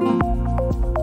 Thank you.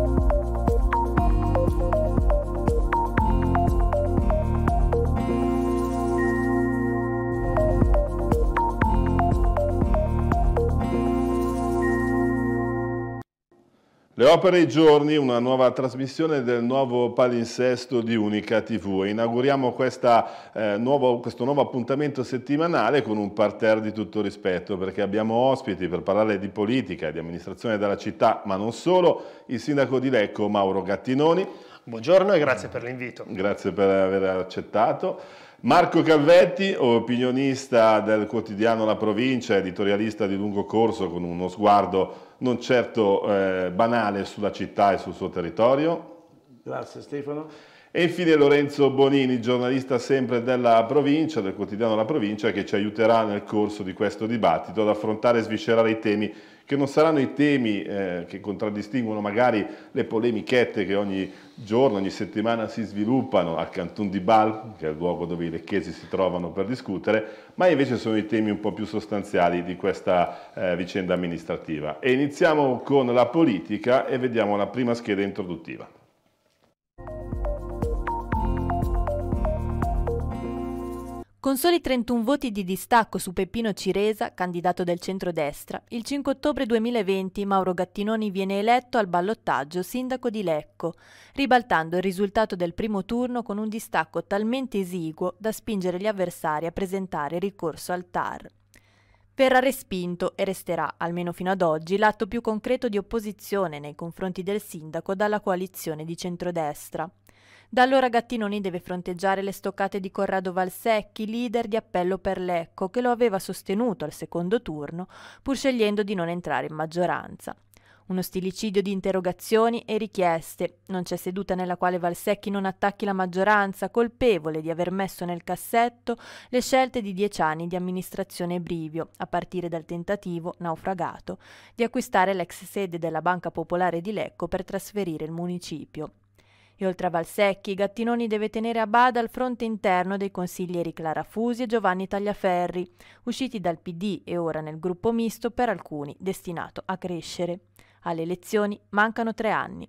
Le opere i giorni, una nuova trasmissione del nuovo palinsesto di Unica TV. Inauguriamo questa, eh, nuovo, questo nuovo appuntamento settimanale con un parterre di tutto rispetto, perché abbiamo ospiti per parlare di politica e di amministrazione della città, ma non solo, il sindaco di Lecco Mauro Gattinoni. Buongiorno e grazie per l'invito. Grazie per aver accettato. Marco Calvetti, opinionista del quotidiano La Provincia, editorialista di lungo corso con uno sguardo non certo eh, banale sulla città e sul suo territorio. Grazie Stefano. E infine Lorenzo Bonini, giornalista sempre della provincia, del quotidiano La Provincia, che ci aiuterà nel corso di questo dibattito ad affrontare e sviscerare i temi che non saranno i temi eh, che contraddistinguono magari le polemichette che ogni giorno, ogni settimana si sviluppano al Canton di Bal, che è il luogo dove i lecchesi si trovano per discutere, ma invece sono i temi un po' più sostanziali di questa eh, vicenda amministrativa. E iniziamo con la politica e vediamo la prima scheda introduttiva. Con soli 31 voti di distacco su Peppino Ciresa, candidato del centrodestra, il 5 ottobre 2020 Mauro Gattinoni viene eletto al ballottaggio sindaco di Lecco, ribaltando il risultato del primo turno con un distacco talmente esiguo da spingere gli avversari a presentare ricorso al TAR. Verrà respinto e resterà, almeno fino ad oggi, l'atto più concreto di opposizione nei confronti del sindaco dalla coalizione di centrodestra. Da allora Gattinoni deve fronteggiare le stoccate di Corrado Valsecchi, leader di appello per Lecco, che lo aveva sostenuto al secondo turno, pur scegliendo di non entrare in maggioranza uno stilicidio di interrogazioni e richieste. Non c'è seduta nella quale Valsecchi non attacchi la maggioranza, colpevole di aver messo nel cassetto le scelte di dieci anni di amministrazione Brivio, a partire dal tentativo, naufragato, di acquistare l'ex sede della Banca Popolare di Lecco per trasferire il municipio. E oltre a Valsecchi, Gattinoni deve tenere a bada il fronte interno dei consiglieri Clara Fusi e Giovanni Tagliaferri, usciti dal PD e ora nel gruppo misto per alcuni destinato a crescere. Alle elezioni mancano tre anni.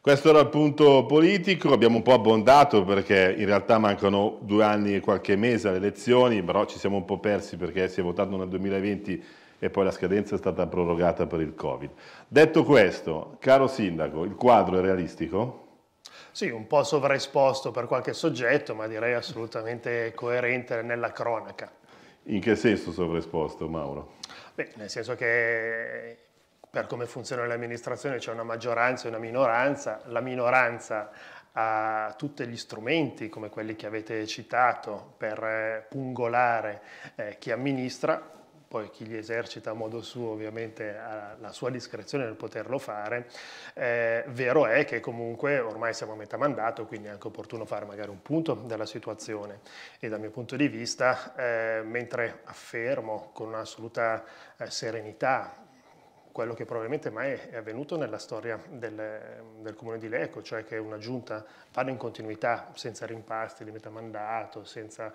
Questo era il punto politico, abbiamo un po' abbondato perché in realtà mancano due anni e qualche mese alle elezioni, però ci siamo un po' persi perché si è votato nel 2020 e poi la scadenza è stata prorogata per il Covid. Detto questo, caro Sindaco, il quadro è realistico? Sì, un po' sovraesposto per qualche soggetto, ma direi assolutamente coerente nella cronaca. In che senso sovraesposto, Mauro? Beh, nel senso che per come funziona l'amministrazione c'è una maggioranza e una minoranza, la minoranza ha tutti gli strumenti come quelli che avete citato per eh, pungolare eh, chi amministra, poi chi li esercita a modo suo ovviamente ha la sua discrezione nel poterlo fare, eh, vero è che comunque ormai siamo a metà mandato, quindi è anche opportuno fare magari un punto della situazione e dal mio punto di vista, eh, mentre affermo con assoluta eh, serenità quello che probabilmente mai è avvenuto nella storia del, del, comune di Lecco, cioè che una giunta vada in continuità senza rimpasti di metà mandato, senza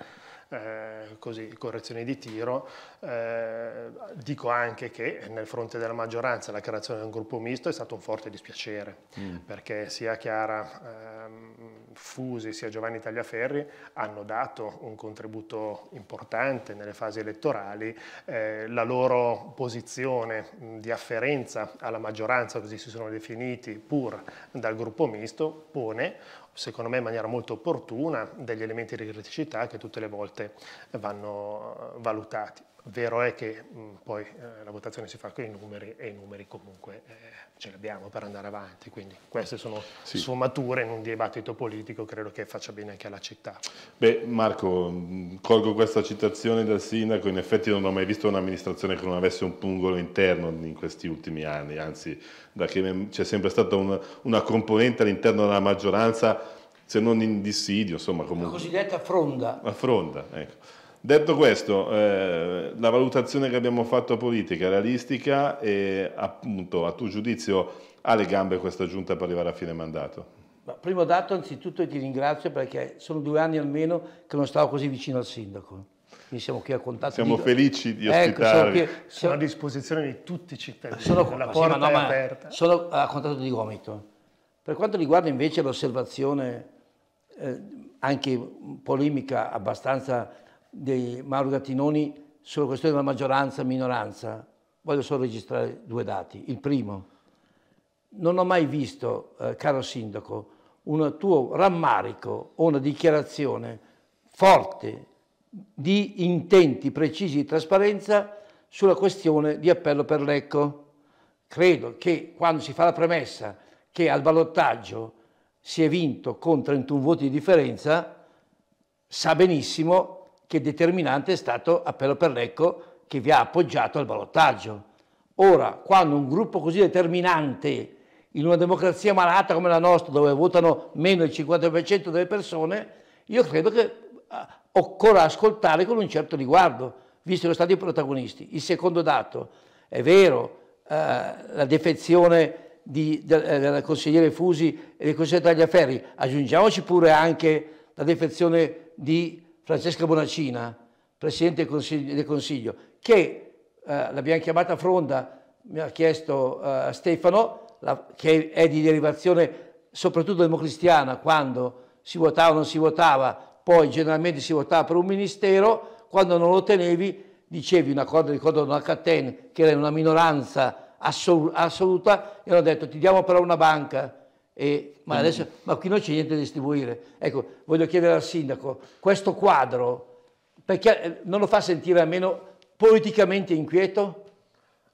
eh, così, correzioni di tiro. Eh, dico anche che nel fronte della maggioranza la creazione di un gruppo misto è stato un forte dispiacere, mm. perché sia Chiara ehm, Fusi sia Giovanni Tagliaferri hanno dato un contributo importante nelle fasi elettorali, eh, la loro posizione di afferenza alla maggioranza, così si sono definiti, pur dal gruppo misto, pone secondo me in maniera molto opportuna, degli elementi di criticità che tutte le volte vanno eh, valutati. Vero è che mh, mm, poi eh, la votazione si fa con i numeri e i numeri comunque eh, ce li abbiamo per andare avanti, quindi queste sono sì. sfumature in un dibattito politico, credo che faccia bene anche alla città. Beh Marco, mm, colgo questa citazione dal sindaco, in effetti non ho mai visto un'amministrazione che non avesse un pungolo interno in questi ultimi anni, anzi da che c'è sempre stata una, una componente all'interno della maggioranza se non in dissidio, insomma comunque. La cosiddetta fronda. La fronda, ecco. Detto questo, eh, la valutazione che abbiamo fatto a politica è realistica e appunto a tuo giudizio ha le gambe questa giunta per arrivare a fine mandato? primo dato, anzitutto ti ringrazio perché sono due anni almeno che non stavo così vicino al sindaco. Quindi siamo qui a contatto. Siamo di... felici di ecco, ospitarvi. Ecco, sono, qui, sono, a disposizione di tutti i cittadini. Sono, con la porta sì, no, aperta. sono a contatto di gomito. Per quanto riguarda invece l'osservazione eh, anche polemica abbastanza di Mauro Gattinoni sulla questione della maggioranza e minoranza, voglio solo registrare due dati. Il primo, non ho mai visto, eh, caro sindaco, un tuo rammarico o una dichiarazione forte di intenti precisi di trasparenza sulla questione di appello per l'ECO. Credo che quando si fa la premessa che al ballottaggio si è vinto con 31 voti di differenza, sa benissimo che determinante è stato Appello per Perlecco che vi ha appoggiato al ballottaggio. Ora, quando un gruppo così determinante in una democrazia malata come la nostra, dove votano meno del 50% delle persone, io credo che ah, occorra ascoltare con un certo riguardo, visto che sono stati protagonisti. Il secondo dato, è vero, eh, la defezione di, del, eh, del, consigliere Fusi e del consigliere Tagliaferri, aggiungiamoci pure anche la defezione di Francesca Bonacina, Presidente del Consiglio, del Consiglio che eh, l'abbiamo chiamata Fronda, mi ha chiesto eh, Stefano, la, che è di derivazione soprattutto democristiana, quando si votava o non si votava, poi generalmente si votava per un ministero, quando non lo tenevi dicevi una cosa, ricordo una Catten, che era in una minoranza assoluta, e hanno detto ti diamo però una banca, e, ma, mm. adesso, ma qui non c'è niente da distribuire. Ecco, voglio chiedere al sindaco, questo quadro, perché eh, non lo fa sentire almeno politicamente inquieto?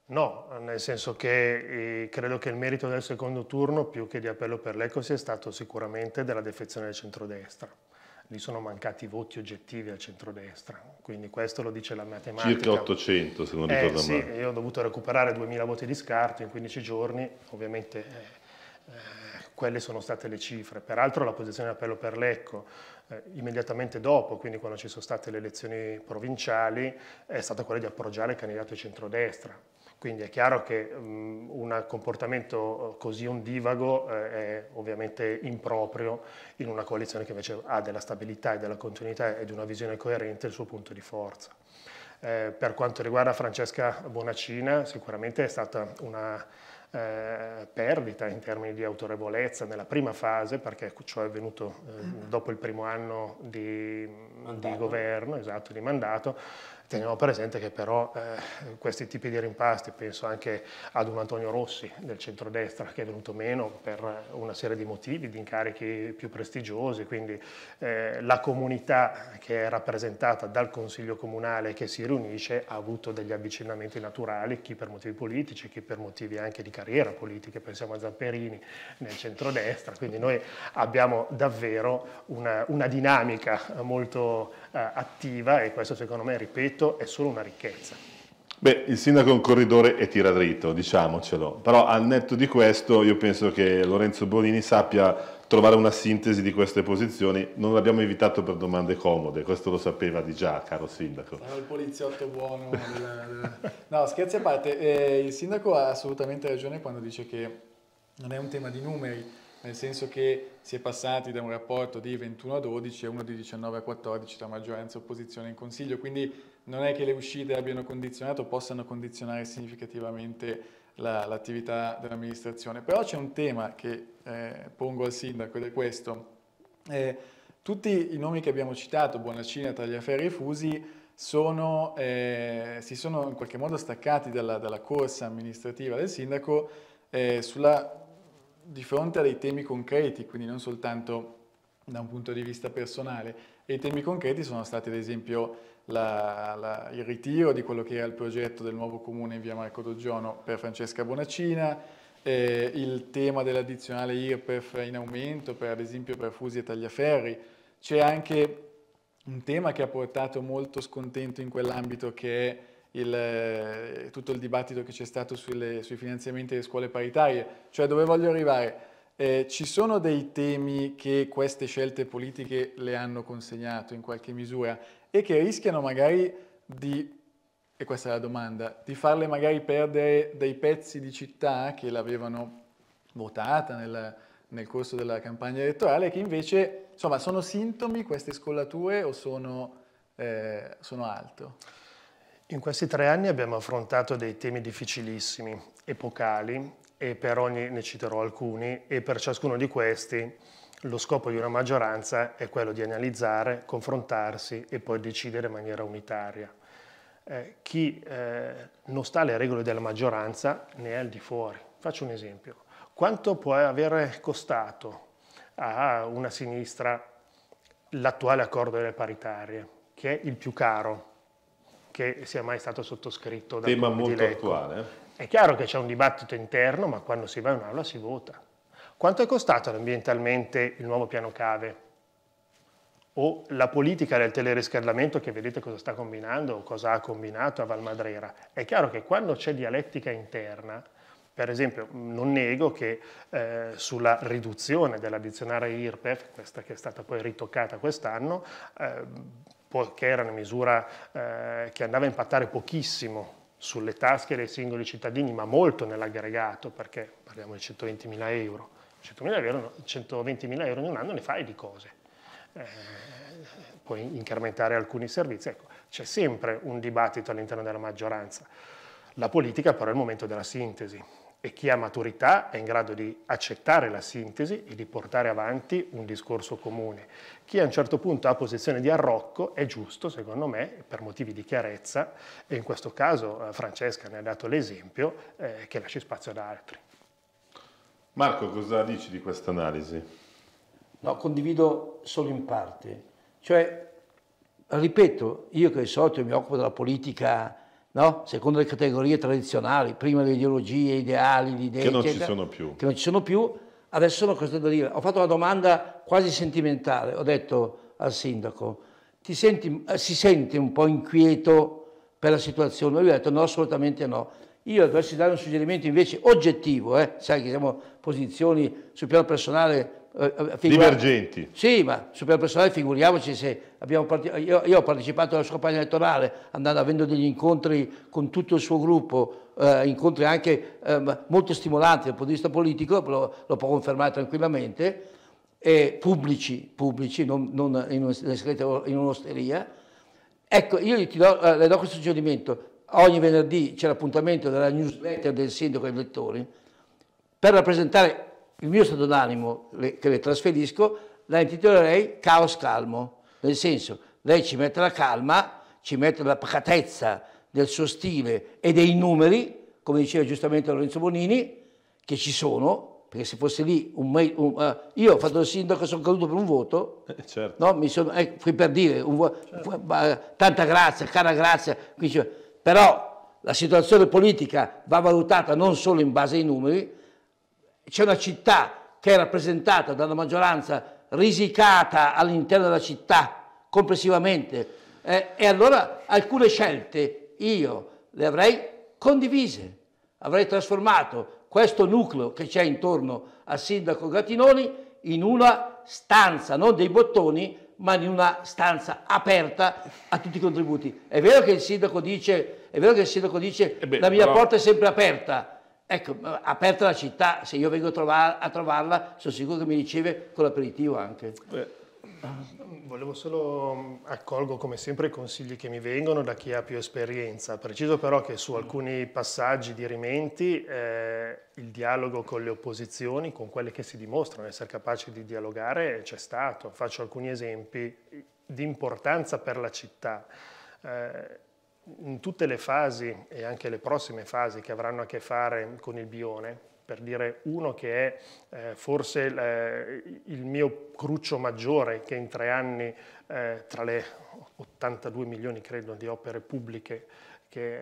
No, nel senso che eh, credo che il merito del secondo turno, più che di appello per l'Eco, sia stato sicuramente della defezione del centrodestra. Lì sono mancati voti oggettivi al centrodestra, quindi questo lo dice la matematica. Circa 800, se non eh, ricordo male. Sì, io ho dovuto recuperare 2000 voti di scarto in 15 giorni, ovviamente... Eh, eh quelle sono state le cifre. Peraltro la posizione di appello per Lecco, eh, immediatamente dopo, quindi quando ci sono state le elezioni provinciali, è stata quella di appoggiare il candidato di centrodestra. Quindi è chiaro che um, un comportamento eh, così ondivago eh, è ovviamente improprio in una coalizione che invece ha della stabilità e della continuità e di una visione coerente il suo punto di forza. Eh, per quanto riguarda Francesca Bonacina, sicuramente è stata una eh, perdita in termini di autorevolezza nella prima fase, perché ciò è avvenuto eh, ah. dopo il primo anno di, di governo, esatto, di mandato, Teniamo presente che però eh, questi tipi di rimpasti, penso anche ad un Antonio Rossi del centrodestra che è venuto meno per una serie di motivi, di incarichi più prestigiosi, quindi eh, la comunità che è rappresentata dal Consiglio Comunale che si riunisce ha avuto degli avvicinamenti naturali, chi per motivi politici, chi per motivi anche di carriera politica, pensiamo a Zamperini nel centrodestra, quindi noi abbiamo davvero una, una dinamica molto eh, attiva e questo secondo me, ripeto, dritto è solo una ricchezza. Beh, il sindaco è un corridore e tira dritto, diciamocelo, però al netto di questo io penso che Lorenzo Bonini sappia trovare una sintesi di queste posizioni, non l'abbiamo evitato per domande comode, questo lo sapeva di già, caro sindaco. Sarà il poliziotto buono. no, scherzi a parte, eh, il sindaco ha assolutamente ragione quando dice che non è un tema di numeri, nel senso che si è passati da un rapporto di 21 a 12 a uno di 19 a 14 tra maggioranza e opposizione in Consiglio, quindi non è che le uscite abbiano condizionato, possano condizionare significativamente l'attività dell'amministrazione. Però c'è un tema che eh, pongo al sindaco ed è questo. Eh, tutti i nomi che abbiamo citato, Buonacina, Tagliaferri e Fusi, sono, eh, si sono in qualche modo staccati dalla, dalla corsa amministrativa del sindaco eh, sulla, di fronte a dei temi concreti, quindi non soltanto da un punto di vista personale. E i temi concreti sono stati ad esempio la, la, il ritiro di quello che era il progetto del nuovo comune in via Marco Doggiono per Francesca Bonacina, eh, il tema dell'addizionale IRPEF in aumento per ad esempio per Fusi e Tagliaferri, c'è anche un tema che ha portato molto scontento in quell'ambito che è il, eh, tutto il dibattito che c'è stato sulle, sui finanziamenti delle scuole paritarie, cioè dove voglio arrivare? Eh, ci sono dei temi che queste scelte politiche le hanno consegnato in qualche misura e che rischiano magari di, e questa è la domanda, di farle magari perdere dei pezzi di città che l'avevano votata nel, nel corso della campagna elettorale, che invece, insomma, sono sintomi queste scollature o sono, eh, sono altro? In questi tre anni abbiamo affrontato dei temi difficilissimi, epocali, e per ogni, ne citerò alcuni, e per ciascuno di questi lo scopo di una maggioranza è quello di analizzare, confrontarsi e poi decidere in maniera unitaria. Eh, chi eh, non sta alle regole della maggioranza ne è al di fuori. Faccio un esempio. Quanto può aver costato a una sinistra l'attuale accordo delle paritarie, che è il più caro che sia mai stato sottoscritto da Tema molto attuale. È chiaro che c'è un dibattito interno, ma quando si va in aula si vota. Quanto è costato ambientalmente il nuovo piano cave? O la politica del teleriscaldamento che vedete cosa sta combinando o cosa ha combinato a Valmadrera? È chiaro che quando c'è dialettica interna, per esempio, non nego che eh, sulla riduzione dell'addizionale IRPEF, questa che è stata poi ritoccata quest'anno, eh, che era una misura eh, che andava a impattare pochissimo sulle tasche dei singoli cittadini, ma molto nell'aggregato, perché parliamo di 120 mila euro, 100.000 euro, 120.000 euro in un anno ne fai di cose. Eh, puoi incrementare alcuni servizi, ecco, c'è sempre un dibattito all'interno della maggioranza. La politica però è il momento della sintesi e chi ha maturità è in grado di accettare la sintesi e di portare avanti un discorso comune. Chi a un certo punto ha posizione di arrocco è giusto, secondo me, per motivi di chiarezza, e in questo caso eh, Francesca ne ha dato l'esempio, eh, che lasci spazio ad altri. Marco, cosa dici di questa analisi? No, condivido solo in parte. Cioè, ripeto, io che di solito mi occupo della politica, no? secondo le categorie tradizionali, prima le ideologie, ideali, le idee... Che non eccetera, ci sono più. Che non ci sono più, adesso sono costretto a dire... Ho fatto una domanda quasi sentimentale, ho detto al sindaco, ti senti, eh, si sente un po' inquieto per la situazione? Lui ha detto no, assolutamente no io adesso dare un suggerimento invece oggettivo, eh? sai che siamo posizioni sul piano personale eh, eh divergenti. Sì, ma sul piano personale figuriamoci se abbiamo io, io, ho partecipato alla sua campagna elettorale andando, avendo degli incontri con tutto il suo gruppo, eh, incontri anche ehm, molto stimolanti dal punto di vista politico, lo, lo può confermare tranquillamente, pubblici, pubblici, non, non in, un, in un'osteria. Ecco, io do, eh, le do questo suggerimento, ogni venerdì c'è l'appuntamento della newsletter del sindaco ai lettori, per rappresentare il mio stato d'animo che le trasferisco, la intitolerei Caos Calmo, nel senso lei ci mette la calma, ci mette la pacatezza del suo stile e dei numeri, come diceva giustamente Lorenzo Bonini, che ci sono, perché se fosse lì un, un uh, io ho fatto il sindaco, sono caduto per un voto, eh, certo. no? Mi sono, eh, per dire, un, certo. tanta grazia, cara grazia, qui cioè, però la situazione politica va valutata non solo in base ai numeri, c'è una città che è rappresentata da una maggioranza risicata all'interno della città complessivamente eh, e allora alcune scelte io le avrei condivise, avrei trasformato questo nucleo che c'è intorno al sindaco Gattinoni in una stanza, non dei bottoni, ma in una stanza aperta a tutti i contributi. È vero che il sindaco dice, è vero che il sindaco dice eh beh, la mia però... porta è sempre aperta, Ecco, aperta la città, se io vengo a, trovar a, trovarla, sono sicuro che mi riceve con l'aperitivo anche. Beh, Ah, volevo solo accolgo come sempre i consigli che mi vengono da chi ha più esperienza. Preciso però che su alcuni passaggi dirimenti eh, il dialogo con le opposizioni, con quelle che si dimostrano essere capaci di dialogare, c'è stato. Faccio alcuni esempi di importanza per la città. Eh, in tutte le fasi e anche le prossime fasi che avranno a che fare con il bione, per dire uno che è eh, forse il, eh, il mio cruccio maggiore che in tre anni eh, tra le 82 milioni credo di opere pubbliche che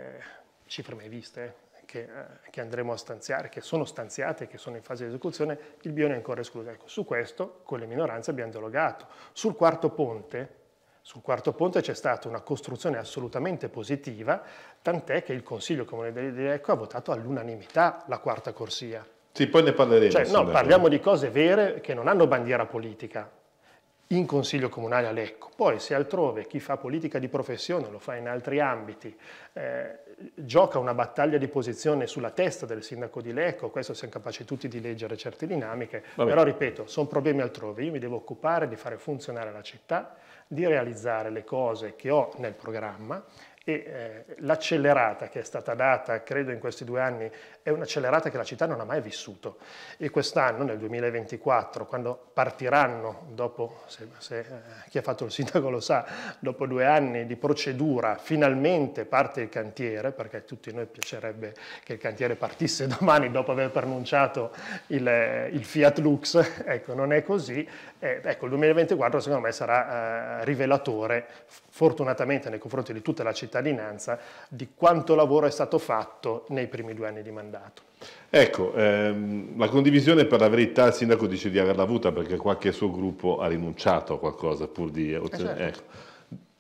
cifre mai viste eh, che, eh, che, andremo a stanziare, che sono stanziate, che sono in fase di esecuzione, il Bione è ancora escluso. Ecco, su questo con le minoranze abbiamo dialogato. Sul quarto ponte, sul quarto ponte c'è stata una costruzione assolutamente positiva, tant'è che il Consiglio Comune di Lecco ha votato all'unanimità la quarta corsia. Sì, poi ne parleremo. Cioè, no, parliamo di cose vere che non hanno bandiera politica, in Consiglio Comunale a Lecco. Poi se altrove chi fa politica di professione, lo fa in altri ambiti, eh, gioca una battaglia di posizione sulla testa del sindaco di Lecco, questo siamo capaci tutti di leggere certe dinamiche, Vabbè. però ripeto, sono problemi altrove, io mi devo occupare di fare funzionare la città, di realizzare le cose che ho nel programma e eh, l'accelerata che è stata data, credo in questi due anni, è un'accelerata che la città non ha mai vissuto e quest'anno, nel 2024, quando partiranno, dopo, se, se eh, chi ha fatto il sindaco lo sa, dopo due anni di procedura, finalmente parte il cantiere, perché a tutti noi piacerebbe che il cantiere partisse domani dopo aver pronunciato il, eh, il Fiat Lux, ecco, non è così, eh, ecco, il 2024 secondo me sarà eh, rivelatore, fortunatamente nei confronti di tutta la città, cittadinanza di quanto lavoro è stato fatto nei primi due anni di mandato. Ecco, ehm, la condivisione per la verità il sindaco dice di averla avuta perché qualche suo gruppo ha rinunciato a qualcosa pur di ottenere... Eh, eh, certo. ecco.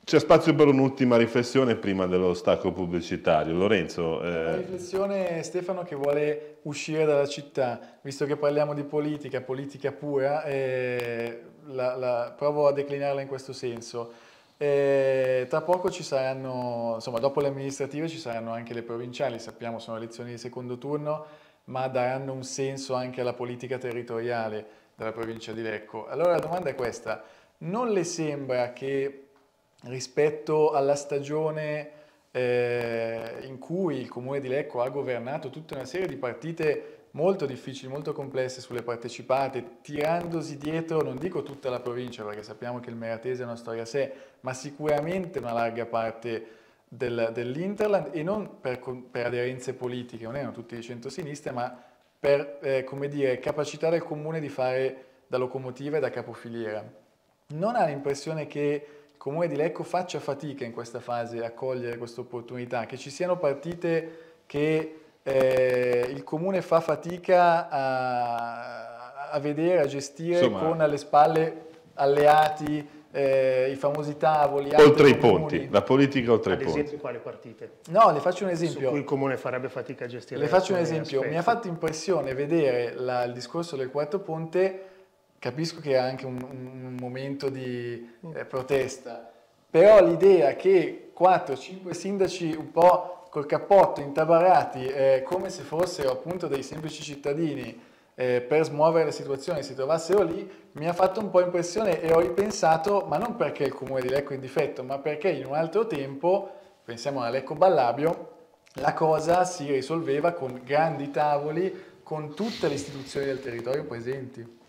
C'è spazio per un'ultima riflessione prima dello stacco pubblicitario. Lorenzo. Eh... Una riflessione, Stefano, che vuole uscire dalla città. Visto che parliamo di politica, politica pura, eh, la, la, provo a declinarla in questo senso. E tra poco ci saranno, insomma, dopo le amministrative ci saranno anche le provinciali, sappiamo sono elezioni di secondo turno, ma daranno un senso anche alla politica territoriale della provincia di Lecco. Allora la domanda è questa, non le sembra che rispetto alla stagione eh, in cui il comune di Lecco ha governato tutta una serie di partite molto difficili, molto complesse sulle partecipate, tirandosi dietro, non dico tutta la provincia, perché sappiamo che il Meratese è una storia a sé, ma sicuramente una larga parte del, dell'Interland e non per, per, aderenze politiche, non erano tutti di centrosinistra, ma per, eh, come dire, capacità del comune di fare da locomotiva e da capofiliera. Non ha l'impressione che il comune di Lecco faccia fatica in questa fase a cogliere questa opportunità, che ci siano partite che eh, il comune fa fatica a, a vedere, a gestire Insomma, con alle spalle alleati eh, i famosi tavoli. Oltre i comuni. ponti, la politica oltre i ponti. Ad esempio quali partite? No, le faccio un esempio. Su cui il comune farebbe fatica a gestire. Le faccio un esempio. Aspetti. Mi ha fatto impressione vedere la, il discorso del quarto ponte, capisco che è anche un, un momento di eh, protesta, però l'idea che 4-5 sindaci un po' col cappotto intabarati eh, come se fossero appunto dei semplici cittadini eh, per smuovere la situazione si trovassero lì, mi ha fatto un po' impressione e ho ripensato, ma non perché il comune di Lecco è in difetto, ma perché in un altro tempo, pensiamo a Lecco Ballabio, la cosa si risolveva con grandi tavoli, con tutte le istituzioni del territorio presenti.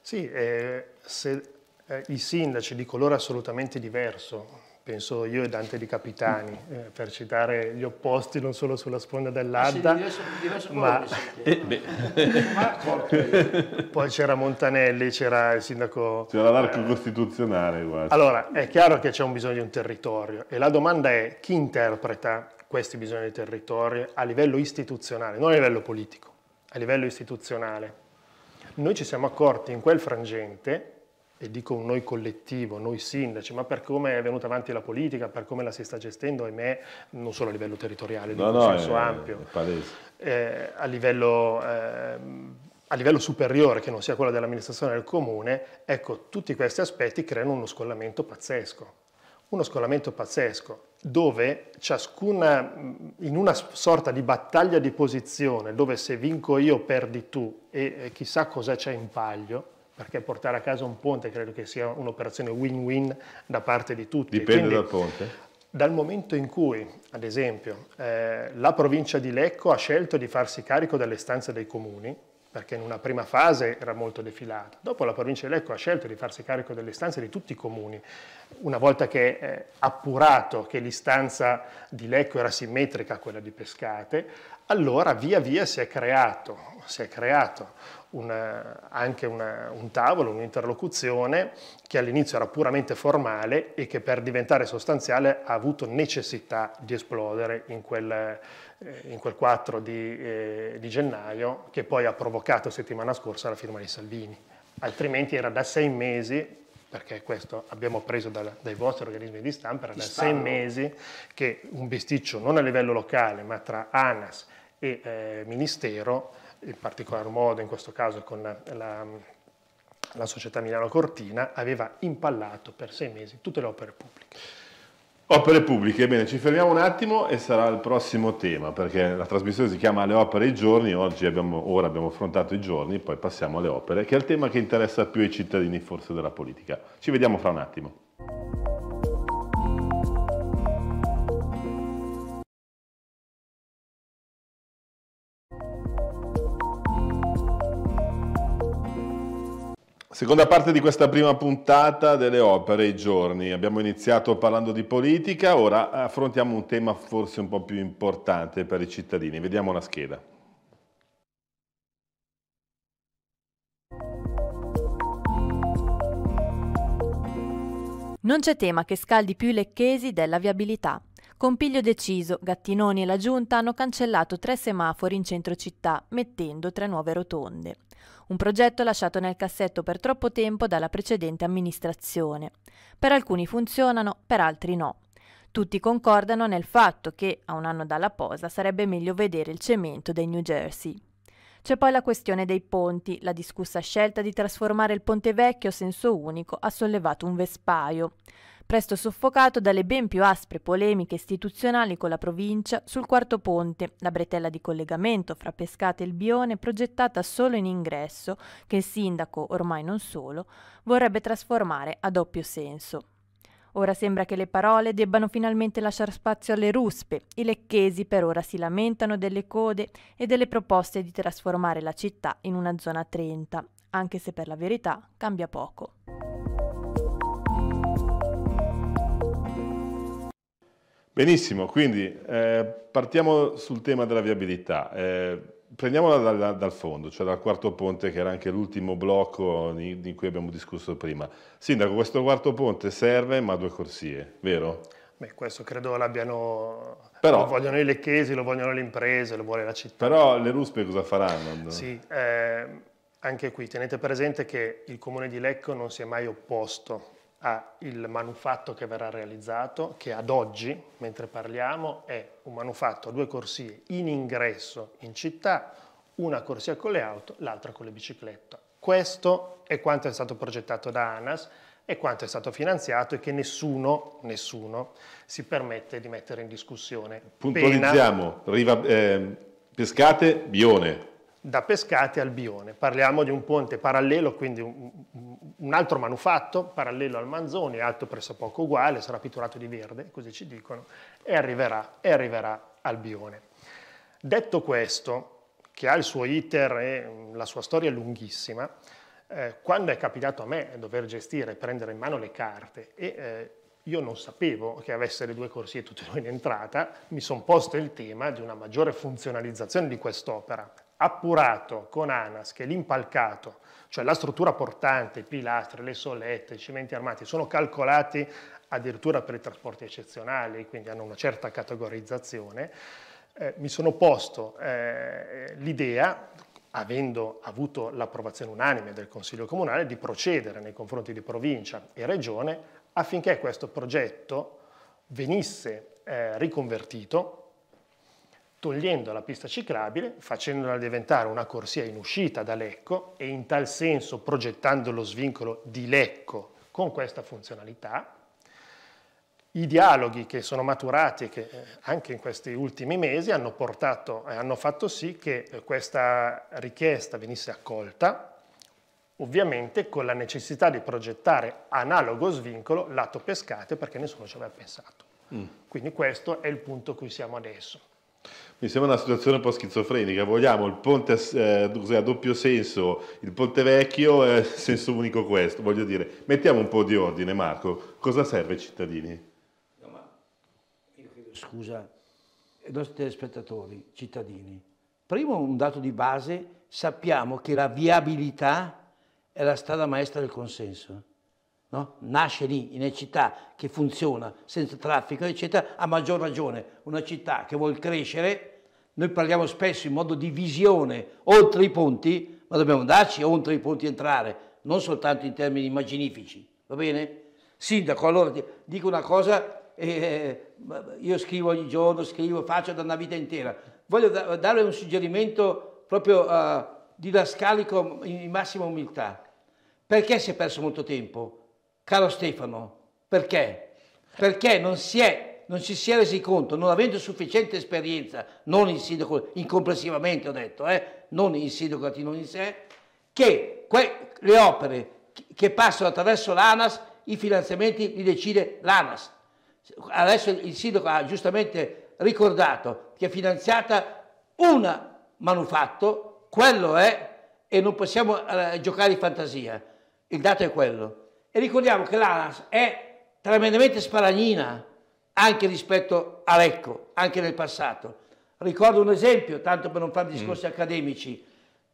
Sì, eh, se eh, i sindaci di colore assolutamente diverso penso io e Dante Di Capitani, mm. eh, per citare gli opposti non solo sulla sponda dell'Adda, ah, sì, ma... Eh, poi c'era Montanelli, c'era il sindaco... C'era l'arco eh, costituzionale quasi. Allora, è chiaro che c'è un bisogno di un territorio e la domanda è chi interpreta questi bisogni di territorio a livello istituzionale, non a livello politico, a livello istituzionale. Noi ci siamo accorti in quel frangente e dico un noi collettivo, noi sindaci, ma per come è venuta avanti la politica, per come la si sta gestendo, ahimè, non solo a livello territoriale, no, no, senso è, ampio, è eh, a, livello, eh, a livello superiore, che non sia quella dell'amministrazione del comune, ecco, tutti questi aspetti creano uno scollamento pazzesco uno scollamento pazzesco, dove ciascuna, in una sorta di battaglia di posizione, dove se vinco io perdi tu e chissà cosa c'è in paglio, perché portare a casa un ponte credo che sia un'operazione win-win da parte di tutti. Dipende Quindi, dal ponte? Dal momento in cui, ad esempio, eh, la provincia di Lecco ha scelto di farsi carico delle stanze dei comuni, perché in una prima fase era molto defilata. Dopo la provincia di Lecco ha scelto di farsi carico delle stanze di tutti i comuni. Una volta che è eh, appurato che l'istanza di Lecco era simmetrica a quella di Pescate, allora via via si è creato, si è creato una, eh, anche una, eh, un tavolo, un'interlocuzione che all'inizio era puramente formale e che per diventare sostanziale ha avuto necessità di esplodere in quel, eh, in quel 4 di, eh, di gennaio che poi ha provocato settimana scorsa la firma di Salvini. Altrimenti era da sei mesi perché questo abbiamo preso dal, dai vostri organismi di stampa, era da sei mesi che un bisticcio non a livello locale ma tra ANAS e eh, Ministero, in particolar modo in questo caso con la, la, la società Milano Cortina, aveva impallato per sei mesi tutte le opere pubbliche. Opere pubbliche, bene, ci fermiamo un attimo e sarà il prossimo tema, perché la trasmissione si chiama Le opere e i giorni, oggi abbiamo, ora abbiamo affrontato i giorni, poi passiamo alle opere, che è il tema che interessa più i cittadini forse della politica. Ci vediamo fra un attimo. Seconda parte di questa prima puntata delle opere e i giorni. Abbiamo iniziato parlando di politica, ora affrontiamo un tema forse un po' più importante per i cittadini. Vediamo la scheda. Non c'è tema che scaldi più i lecchesi della viabilità. Con piglio deciso, Gattinoni e la Giunta hanno cancellato tre semafori in centro città, mettendo tre nuove rotonde un progetto lasciato nel cassetto per troppo tempo dalla precedente amministrazione. Per alcuni funzionano, per altri no. Tutti concordano nel fatto che, a un anno dalla posa, sarebbe meglio vedere il cemento del New Jersey. C'è poi la questione dei ponti. La discussa scelta di trasformare il ponte vecchio a senso unico ha sollevato un vespaio presto soffocato dalle ben più aspre polemiche istituzionali con la provincia sul quarto ponte, la bretella di collegamento fra Pescata e il Bione progettata solo in ingresso, che il sindaco, ormai non solo, vorrebbe trasformare a doppio senso. Ora sembra che le parole debbano finalmente lasciare spazio alle ruspe. I lecchesi per ora si lamentano delle code e delle proposte di trasformare la città in una zona 30, anche se per la verità cambia poco. Benissimo, quindi eh, partiamo sul tema della viabilità. Eh, prendiamola dal, dal, fondo, cioè dal quarto ponte che era anche l'ultimo blocco di, di, cui abbiamo discusso prima. Sindaco, questo quarto ponte serve ma due corsie, vero? Beh, questo credo l'abbiano... Però, lo vogliono i lecchesi, lo vogliono le imprese, lo vuole la città. Però le ruspe cosa faranno? Sì, eh, anche qui tenete presente che il comune di Lecco non si è mai opposto al manufatto che verrà realizzato, che ad oggi, mentre parliamo, è un manufatto a due corsie in ingresso in città, una corsia con le auto, l'altra con le biciclette. Questo è quanto è stato progettato da ANAS e quanto è stato finanziato e che nessuno, nessuno si permette di mettere in discussione. Puntualizziamo, riva, eh, pescate, bione, da Pescate al Bione. Parliamo di un ponte parallelo, quindi un, un altro manufatto parallelo al Manzoni, alto presso poco uguale, sarà pitturato di verde, così ci dicono, e arriverà, e arriverà al Bione. Detto questo, che ha il suo iter e mm, la sua storia lunghissima, eh, quando è capitato a me dover gestire, e prendere in mano le carte e eh, io non sapevo che avesse le due corsie tutte in entrata, mi sono posto il tema di una maggiore funzionalizzazione di quest'opera, appurato con ANAS che l'impalcato, cioè la struttura portante, i pilastri, le solette, i cementi armati, sono calcolati addirittura per i trasporti eccezionali, quindi hanno una certa categorizzazione, eh, mi sono posto eh, l'idea, avendo avuto l'approvazione unanime del Consiglio Comunale, di procedere nei confronti di provincia e regione affinché questo progetto venisse eh, riconvertito togliendo la pista ciclabile, facendola diventare una corsia in uscita da Lecco e in tal senso progettando lo svincolo di Lecco con questa funzionalità. I dialoghi che sono maturati che eh, anche in questi ultimi mesi hanno, portato, eh, hanno fatto sì che eh, questa richiesta venisse accolta, ovviamente con la necessità di progettare analogo svincolo lato pescate perché nessuno ci aveva pensato. Mm. Quindi questo è il punto a cui siamo adesso. Mi sembra una situazione un po' schizofrenica. Vogliamo il ponte eh, a, doppio senso, il ponte vecchio, eh, senso unico questo. Voglio dire, mettiamo un po' di ordine, Marco. Cosa serve ai cittadini? No, ma io chiedo scusa ai eh, nostri telespettatori, cittadini. Primo, un dato di base, sappiamo che la viabilità è la strada maestra del consenso no? nasce lì in una città che funziona senza traffico, eccetera, a maggior ragione una città che vuol crescere, noi parliamo spesso in modo di visione oltre i ponti, ma dobbiamo andarci oltre i ponti entrare, non soltanto in termini immaginifici, va bene? Sindaco, allora dico una cosa, eh, io scrivo ogni giorno, scrivo, faccio da una vita intera, voglio da dare un suggerimento proprio eh, didascalico in massima umiltà. Perché si è perso molto tempo? Caro Stefano, perché? Perché non si è non ci si è resi conto, non avendo sufficiente esperienza, non in sindaco, in complessivamente ho detto, eh, non in sindaco Latino in sé, che le opere che passano attraverso l'ANAS, i finanziamenti li decide l'ANAS. Adesso il sindaco ha giustamente ricordato che è finanziata una manufatto, quello è, e non possiamo eh, giocare di fantasia. Il dato è quello. E ricordiamo che l'ANAS è tremendamente sparagnina anche rispetto a Lecco, anche nel passato. Ricordo un esempio, tanto per non fare discorsi mm. accademici,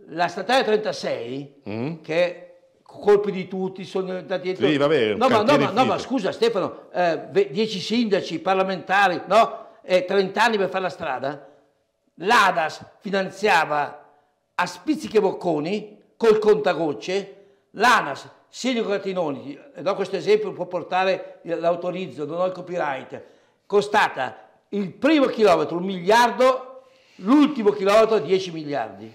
la statale 36, mm. che colpi di tutti, sono andati dietro... Sì, vabbè, no, ma, no, ma, no, ma, scusa Stefano, 10 eh, sindaci, parlamentari, no? Eh, 30 anni per fare la strada, l'ADAS finanziava a spizzichi bocconi col contagocce, l'ANAS Silvio Gratinoni, do questo esempio, può portare l'autorizzo, non ho il copyright, costata il primo chilometro un miliardo, l'ultimo chilometro 10 miliardi.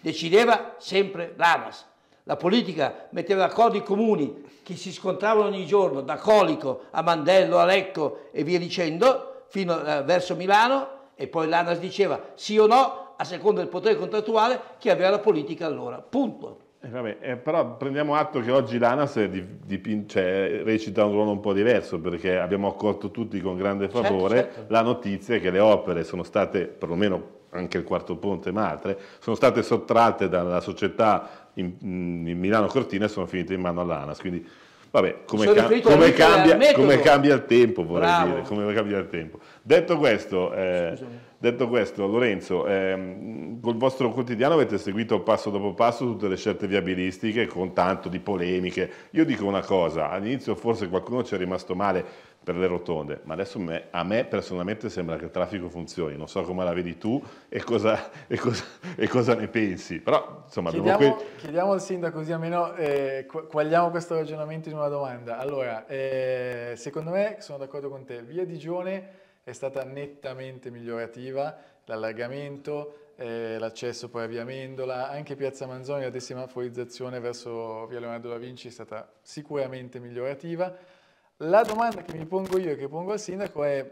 Decideva sempre l'ANAS. La politica metteva d'accordo i comuni che si scontravano ogni giorno, da Colico a Mandello, a Lecco e via dicendo, fino eh, verso Milano, e poi l'ANAS diceva sì o no a seconda del potere contrattuale che aveva la politica allora. Punto. Eh, vabbè, eh, però prendiamo atto che oggi l'ANAS di, di, cioè, recita un ruolo un po' diverso perché abbiamo accolto tutti con grande certo, favore certo, certo. la notizia che le opere sono state, perlomeno anche il quarto ponte ma altre, sono state sottratte dalla società in, in Milano Cortina e sono finite in mano all'ANAS. Quindi Vabbè, come, cam come, cambia, come, cambia, il tempo, vorrei Bravo. dire, come cambia il tempo. Detto questo, eh, Detto questo, Lorenzo, ehm, col vostro quotidiano avete seguito passo dopo passo tutte le scelte viabilistiche con tanto di polemiche. Io dico una cosa, all'inizio forse qualcuno ci è rimasto male per le rotonde, ma adesso me, a me personalmente sembra che il traffico funzioni, non so come la vedi tu e cosa, e cosa, e cosa ne pensi, però insomma... Chiediamo, qui... chiediamo al sindaco così almeno eh, quagliamo questo ragionamento in una domanda. Allora, eh, secondo me, sono d'accordo con te, via Digione è stata nettamente migliorativa, l'allargamento, eh, l'accesso poi a Via Mendola, anche Piazza Manzoni la desemaforizzazione verso Via Leonardo da Vinci è stata sicuramente migliorativa. La domanda che mi pongo io e che pongo al sindaco è,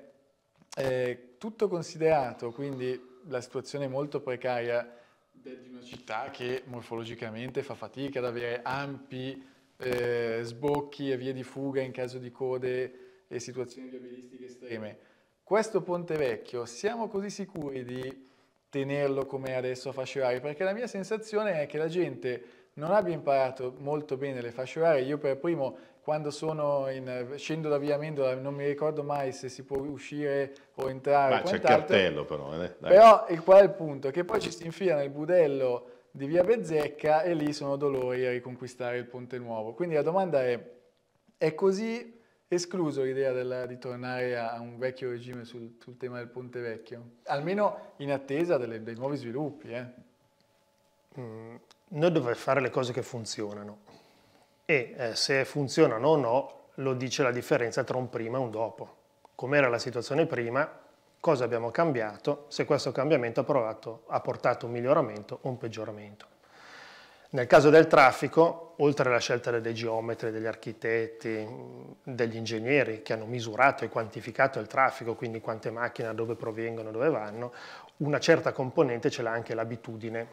eh, tutto considerato, quindi la situazione molto precaria di una città che morfologicamente fa fatica ad avere ampi eh, sbocchi e vie di fuga in caso di code e situazioni viabilistiche estreme questo ponte vecchio siamo così sicuri di tenerlo come adesso a fasce orarie? Perché la mia sensazione è che la gente non abbia imparato molto bene le fasce orarie. Io per primo, quando sono in, scendo da Via Mendola, non mi ricordo mai se si può uscire o entrare. Ma c'è il cartello però. Eh? Però il qual è il punto? Che poi ci si infila nel budello di Via Bezzecca e lì sono dolori a riconquistare il Ponte Nuovo. Quindi la domanda è, è così escluso l'idea della, di tornare a un vecchio regime sul, sul, tema del Ponte Vecchio, almeno in attesa delle, dei nuovi sviluppi. Eh. Mm, noi dobbiamo fare le cose che funzionano e eh, se funzionano o no lo dice la differenza tra un prima e un dopo. Com'era la situazione prima, cosa abbiamo cambiato, se questo cambiamento ha, provato, ha portato un miglioramento o un peggioramento. Nel caso del traffico, oltre alla scelta dei geometri, degli architetti, degli ingegneri che hanno misurato e quantificato il traffico, quindi quante macchine, dove provengono, dove vanno, una certa componente ce l'ha anche l'abitudine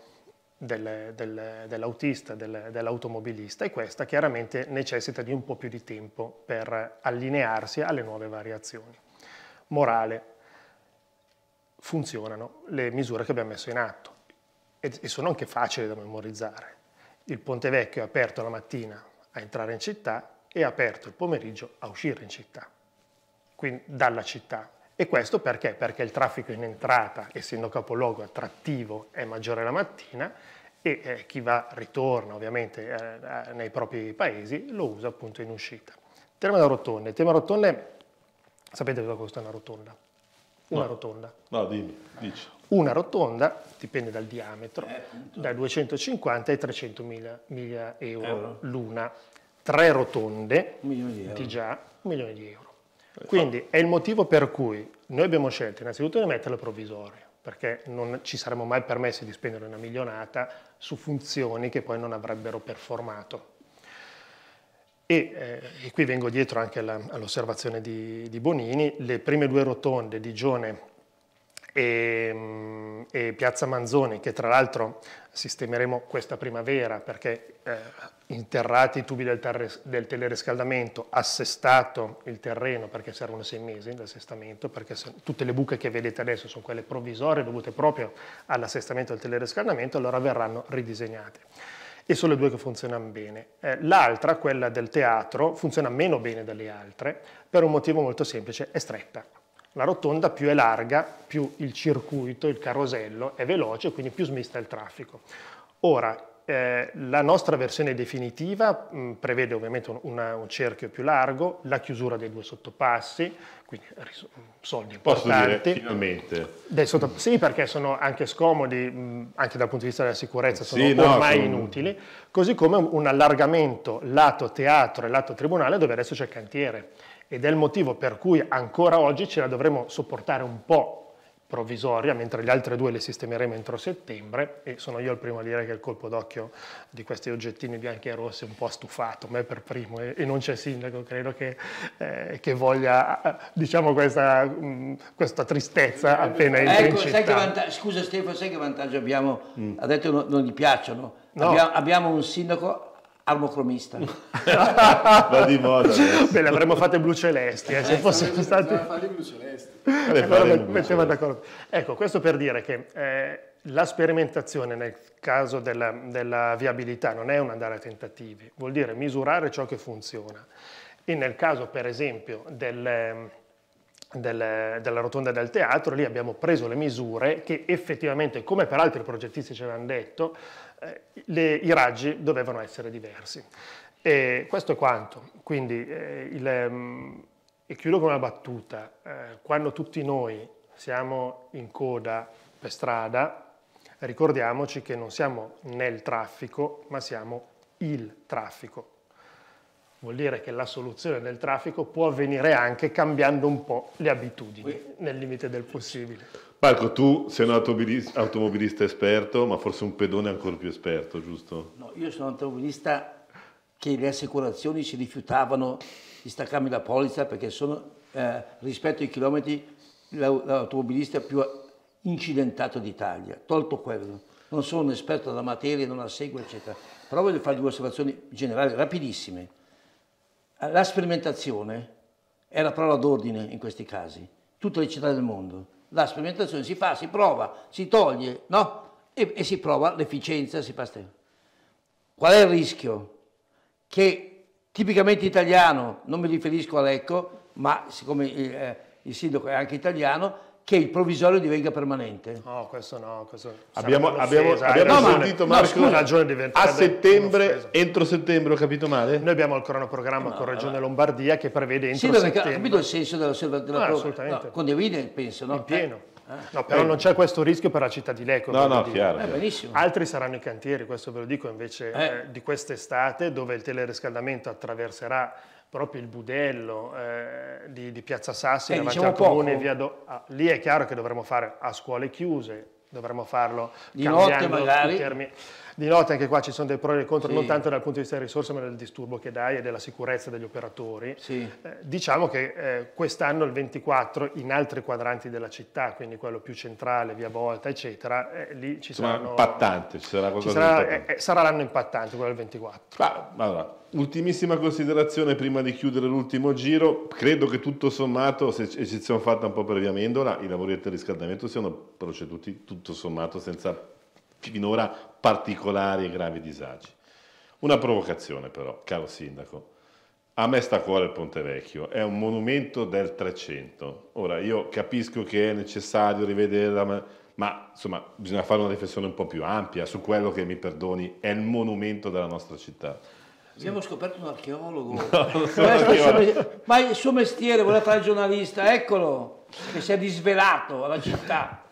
del, del, dell'autista, del, dell'automobilista e questa chiaramente necessita di un po' più di tempo per allinearsi alle nuove variazioni. Morale, funzionano le misure che abbiamo messo in atto e, e sono anche facili da memorizzare. Il Ponte Vecchio è aperto la mattina a entrare in città e è aperto il pomeriggio a uscire in città, quindi dalla città. E questo perché? Perché il traffico in entrata, essendo capoluogo attrattivo, è maggiore la mattina e eh, chi va ritorna ovviamente eh, eh nei propri paesi lo usa appunto in uscita. Termine rotonde. tema rotonde, sapete cosa costa una rotonda? una no. rotonda. No, dimmi, dici. Una rotonda, dipende dal diametro, eh, da 250 ai 300 mila, mila euro, euro, l'una. Tre rotonde, di, già un milione di euro. Eh, Quindi è il motivo per cui noi abbiamo scelto innanzitutto di metterlo provvisorio, perché non ci saremmo mai permessi di spendere una milionata su funzioni che poi non avrebbero performato e, eh, e, qui vengo dietro anche all'osservazione di, di, Bonini, le prime due rotonde di Gione e, mm, e Piazza Manzoni, che tra l'altro sistemeremo questa primavera perché eh, interrati i tubi del, del, teleriscaldamento, assestato il terreno perché servono sei mesi d'assestamento, perché se, tutte le buche che vedete adesso sono quelle provvisorie dovute proprio all'assestamento del teleriscaldamento, allora verranno ridisegnate e sono le due che funzionano bene. Eh, l'altra, quella del teatro, funziona meno bene delle altre per un motivo molto semplice, è stretta. La rotonda più è larga, più il circuito, il carosello è veloce, quindi più smista il traffico. Ora, eh, la nostra versione definitiva mh, mm, prevede ovviamente una, un, cerchio più largo, la chiusura dei due sottopassi, quindi ris- soldi Posso importanti. Dire, finalmente. Sotto- sì, perché sono anche scomodi, mh, mm, anche dal punto di vista della sicurezza, sono sì, ormai sono... inutili, così come un allargamento lato teatro e lato tribunale dove adesso c'è il cantiere. Ed è il motivo per cui ancora oggi ce la dovremo sopportare un po' provvisoria, mentre le altre due le sistemeremo entro settembre e sono io il primo a dire che il colpo d'occhio di questi oggettini bianchi e rossi è un po' stufato, me per primo, e, e non c'è sindaco, credo che, eh, che voglia, eh, diciamo, questa, mh, mm, questa tristezza appena entri ecco, in città. Vanta- scusa Stefano, sai che vantaggio abbiamo? Mm. Ha detto no, non gli piacciono? No. Abbiamo, abbiamo un sindaco Armocromista. Va di moda. Adesso. le avremmo fatte blu celesti, eh, se eh, fossimo stati... blu celesti. Eh, allora eh, d'accordo. Ecco, questo per dire che eh, la sperimentazione nel caso della, della viabilità non è un andare a tentativi, vuol dire misurare ciò che funziona. E nel caso, per esempio, del ehm, della rotonda del teatro, lì abbiamo preso le misure che effettivamente, come per altri progettisti ci avevano detto, eh, le, i raggi dovevano essere diversi. E questo è quanto. Quindi, eh, il, ehm, e chiudo con una battuta, eh, quando tutti noi siamo in coda per strada, ricordiamoci che non siamo nel traffico, ma siamo il traffico. Vuol dire che la soluzione del traffico può avvenire anche cambiando un po' le abitudini, nel limite del possibile. Marco, tu sei un automobilista, automobilista esperto, ma forse un pedone ancora più esperto, giusto? No, io sono un automobilista che le assicurazioni si rifiutavano di staccarmi la polizza perché sono, eh, rispetto ai chilometri, l'automobilista più incidentato d'Italia, tolto quello. Non sono un esperto della materia, non la seguo, eccetera. Però voglio fare due osservazioni generali, rapidissime. La sperimentazione è la parola d'ordine in questi casi, tutte le città del mondo la sperimentazione si fa, si prova, si toglie, no? E, e si prova l'efficienza, si passa. Qual è il rischio? Che tipicamente italiano, non mi riferisco a Lecco, ma siccome il, eh, eh, il sindaco è anche italiano, che il provvisorio divenga permanente. No, questo no. Questo abbiamo abbiamo, abbiamo no, sentito ma, Marco, no, ragione a settembre, entro settembre, ho capito male? Noi abbiamo il cronoprogramma no, con Regione Lombardia che prevede entro sì, perché, settembre. Ho capito il senso della, della, della ah, no, assolutamente. No, condivide, penso, no? In pieno. Eh. No, però non c'è questo rischio per la città di Lecco. No, no, chiaro. Eh, Altri saranno i cantieri, questo ve lo dico, invece eh. Eh, di quest'estate, dove il teleriscaldamento attraverserà proprio il budello eh, di, di, Piazza Sassi, eh, diciamo Comune, via Do... ah, lì è chiaro che dovremmo fare a scuole chiuse, dovremmo farlo di notte magari. Termi... Di notte anche qua ci sono dei pro e dei contro, sì. non tanto dal punto di vista delle risorse, ma del disturbo che dai e della sicurezza degli operatori. Sì. Eh, diciamo che eh, quest'anno il 24 in altri quadranti della città, quindi quello più centrale, via Volta, eccetera, eh, lì ci sarà impattante, ci sarà qualcosa ci sarà, impattante. Eh, eh, sarà l'anno impattante, quello del 24. Ma, allora, ultimissima considerazione prima di chiudere l'ultimo giro, credo che tutto sommato, se ci siamo fatta un po' per Via Mendola, i lavori del riscaldamento siano proceduti tutto sommato senza finora particolari e gravi disagi. Una provocazione però, caro sindaco. A me sta a cuore il Ponte Vecchio, è un monumento del 300. Ora, io capisco che è necessario rivederla, ma, ma insomma, bisogna fare una riflessione un po' più ampia su quello che, mi perdoni, è il monumento della nostra città. Abbiamo scoperto un archeologo. No, suo, ma il suo mestiere, voleva fare il giornalista, eccolo, che si è disvelato alla città.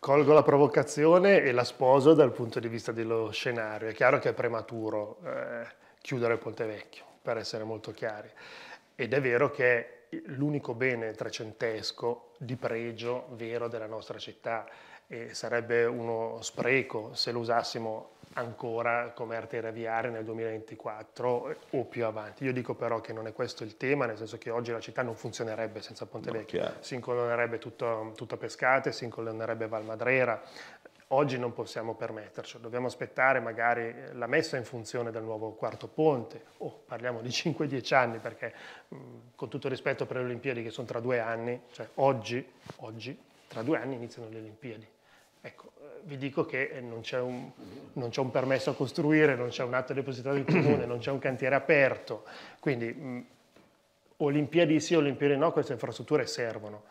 Colgo la provocazione e la sposo dal punto di vista dello scenario. È chiaro che è prematuro eh, chiudere il Ponte Vecchio, per essere molto chiari. Ed è vero che è l'unico bene trecentesco di pregio vero della nostra città e sarebbe uno spreco se lo usassimo ancora come arteria viaria nel 2024 o più avanti. Io dico però che non è questo il tema, nel senso che oggi la città non funzionerebbe senza Ponte Vecchio, no, si incollonerebbe tutto, tutta Pescate, si incollonerebbe Val Madrera, Oggi non possiamo permettercelo, dobbiamo aspettare magari la messa in funzione del nuovo quarto ponte, o oh, parliamo di 5-10 anni, perché mh, con tutto rispetto per le Olimpiadi che sono tra due anni, cioè oggi, oggi, tra due anni iniziano le Olimpiadi. Ecco, eh, vi dico che eh, non c'è un, un, permesso a costruire, non c'è un atto depositato del comune, non c'è un cantiere aperto, quindi mh, mm, Olimpiadi sì, Olimpiadi no, queste infrastrutture servono.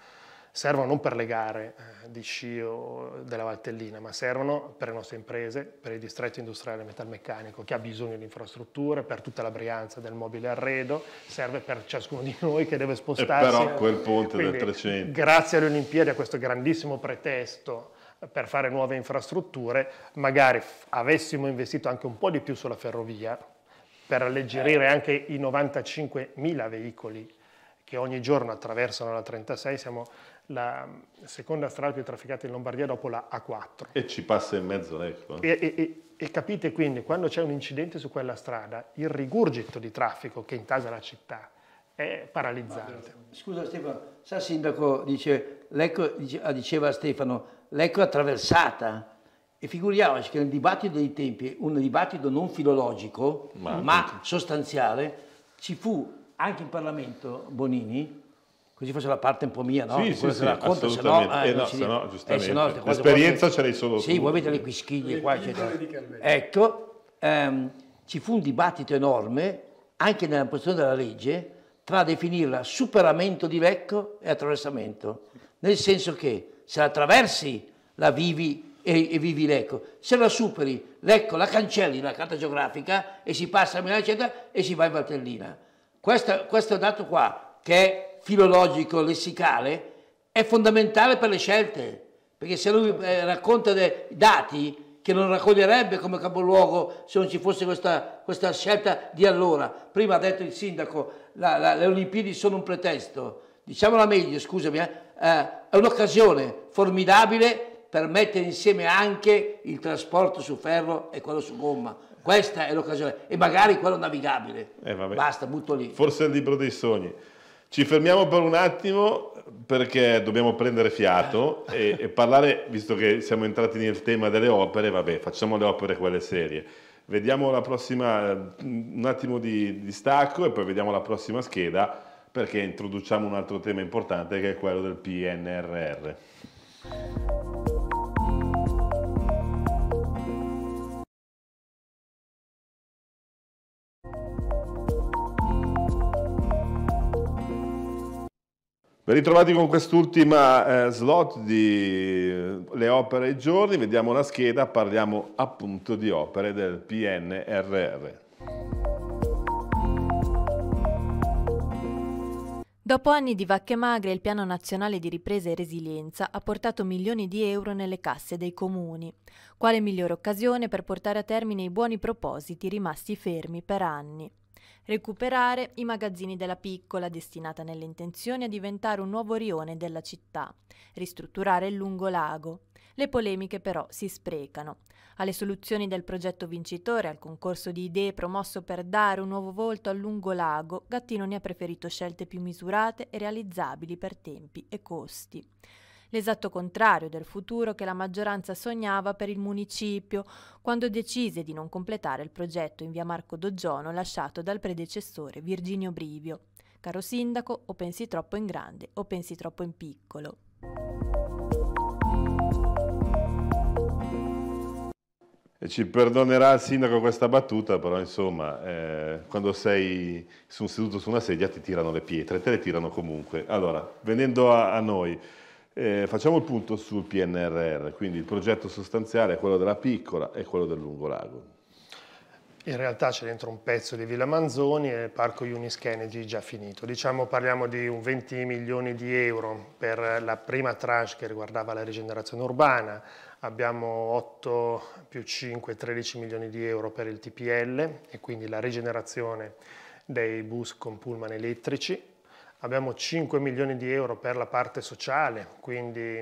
Servono non per le gare eh, di sci o della Valtellina, ma servono per le nostre imprese, per il distretto industriale metalmeccanico che ha bisogno di infrastrutture, per tutta la Brianza del mobile arredo, serve per ciascuno di noi che deve spostarsi. E però quel ponte Quindi, del 300. Grazie alle Olimpiadi, a questo grandissimo pretesto per fare nuove infrastrutture, magari avessimo investito anche un po' di più sulla ferrovia per alleggerire eh. anche i 95.000 veicoli che ogni giorno attraversano la 36, siamo la mm, seconda strada più trafficata in Lombardia dopo la A4. E ci passa in mezzo l'Expo. E, e, e, capite quindi, quando c'è un incidente su quella strada, il rigurgito di traffico che intasa la città è paralizzante. Scusa Stefano, sa il sindaco dice, l'Ecco ah, diceva a Stefano, l'ecco attraversata. E figuriamoci che nel dibattito dei tempi, un dibattito non filologico, ma, ma sostanziale, ci fu anche in Parlamento Bonini, così faccio la parte un po' mia, no? Sì, sì, sì, racconto, se no, eh, eh, eh, se no, Eh, no, L'esperienza ce l'hai solo sì, tu. Sì, voi avete le quischiglie qua, eccetera. Ecco, ehm, ci fu un dibattito enorme, anche nella posizione della legge, tra definirla superamento di Lecco e attraversamento, nel senso che se la attraversi, la vivi e, e vivi l'eco. Se la superi, l'eco la cancelli la carta geografica e si passa a Milano eccetera, e si va in Valtellina. Questo, questo dato qua, che è filologico, lessicale, è fondamentale per le scelte, perché se lui eh, racconta dei dati che non raccoglierebbe come capoluogo se non ci fosse questa, questa scelta di allora. Prima ha detto il sindaco, la, la, le Olimpiadi sono un pretesto. Diciamola meglio, scusami, eh? eh, è un'occasione formidabile per mettere insieme anche il trasporto su ferro e quello su gomma. Questa è l'occasione e magari quello navigabile. Eh, Basta, butto lì. Forse è il libro dei sogni. Ci fermiamo per un attimo perché dobbiamo prendere fiato eh. e, e parlare, visto che siamo entrati nel tema delle opere, vabbè, facciamo le opere quelle serie. Vediamo la prossima, eh, un attimo di, di stacco e poi vediamo la prossima scheda perché introduciamo un altro tema importante che è quello del PNRR. Ben ritrovati con quest'ultima eh, slot di eh, Le opere e i giorni, vediamo la scheda, parliamo appunto di opere del PNRR. Dopo anni di vacche magre, il Piano Nazionale di Ripresa e Resilienza ha portato milioni di euro nelle casse dei comuni. Quale migliore occasione per portare a termine i buoni propositi rimasti fermi per anni? Recuperare i magazzini della piccola destinata nelle intenzioni a diventare un nuovo rione della città, ristrutturare il lungo lago, le polemiche però si sprecano. Alle soluzioni del progetto vincitore, al concorso di idee promosso per dare un nuovo volto al lungo lago, ne ha preferito scelte più misurate e realizzabili per tempi e costi l'esatto contrario del futuro che la maggioranza sognava per il municipio quando decise di non completare il progetto in via Marco Doggiono lasciato dal predecessore Virginio Brivio. Caro sindaco, o pensi troppo in grande o pensi troppo in piccolo. ci perdonerà il sindaco questa battuta, però insomma, eh, quando sei su, seduto su una sedia ti tirano le pietre, te le tirano comunque. Allora, venendo a, a noi, eh, facciamo il punto sul PNRR, quindi il progetto sostanziale è quello della piccola e quello del lungo lago in realtà c'è dentro un pezzo di Villa Manzoni e il parco Unis Kennedy già finito. Diciamo parliamo di un 20 milioni di euro per la prima tranche che riguardava la rigenerazione urbana, abbiamo 8 più 5, 13 milioni di euro per il TPL e quindi la rigenerazione dei bus con pullman elettrici, abbiamo 5 milioni di euro per la parte sociale, quindi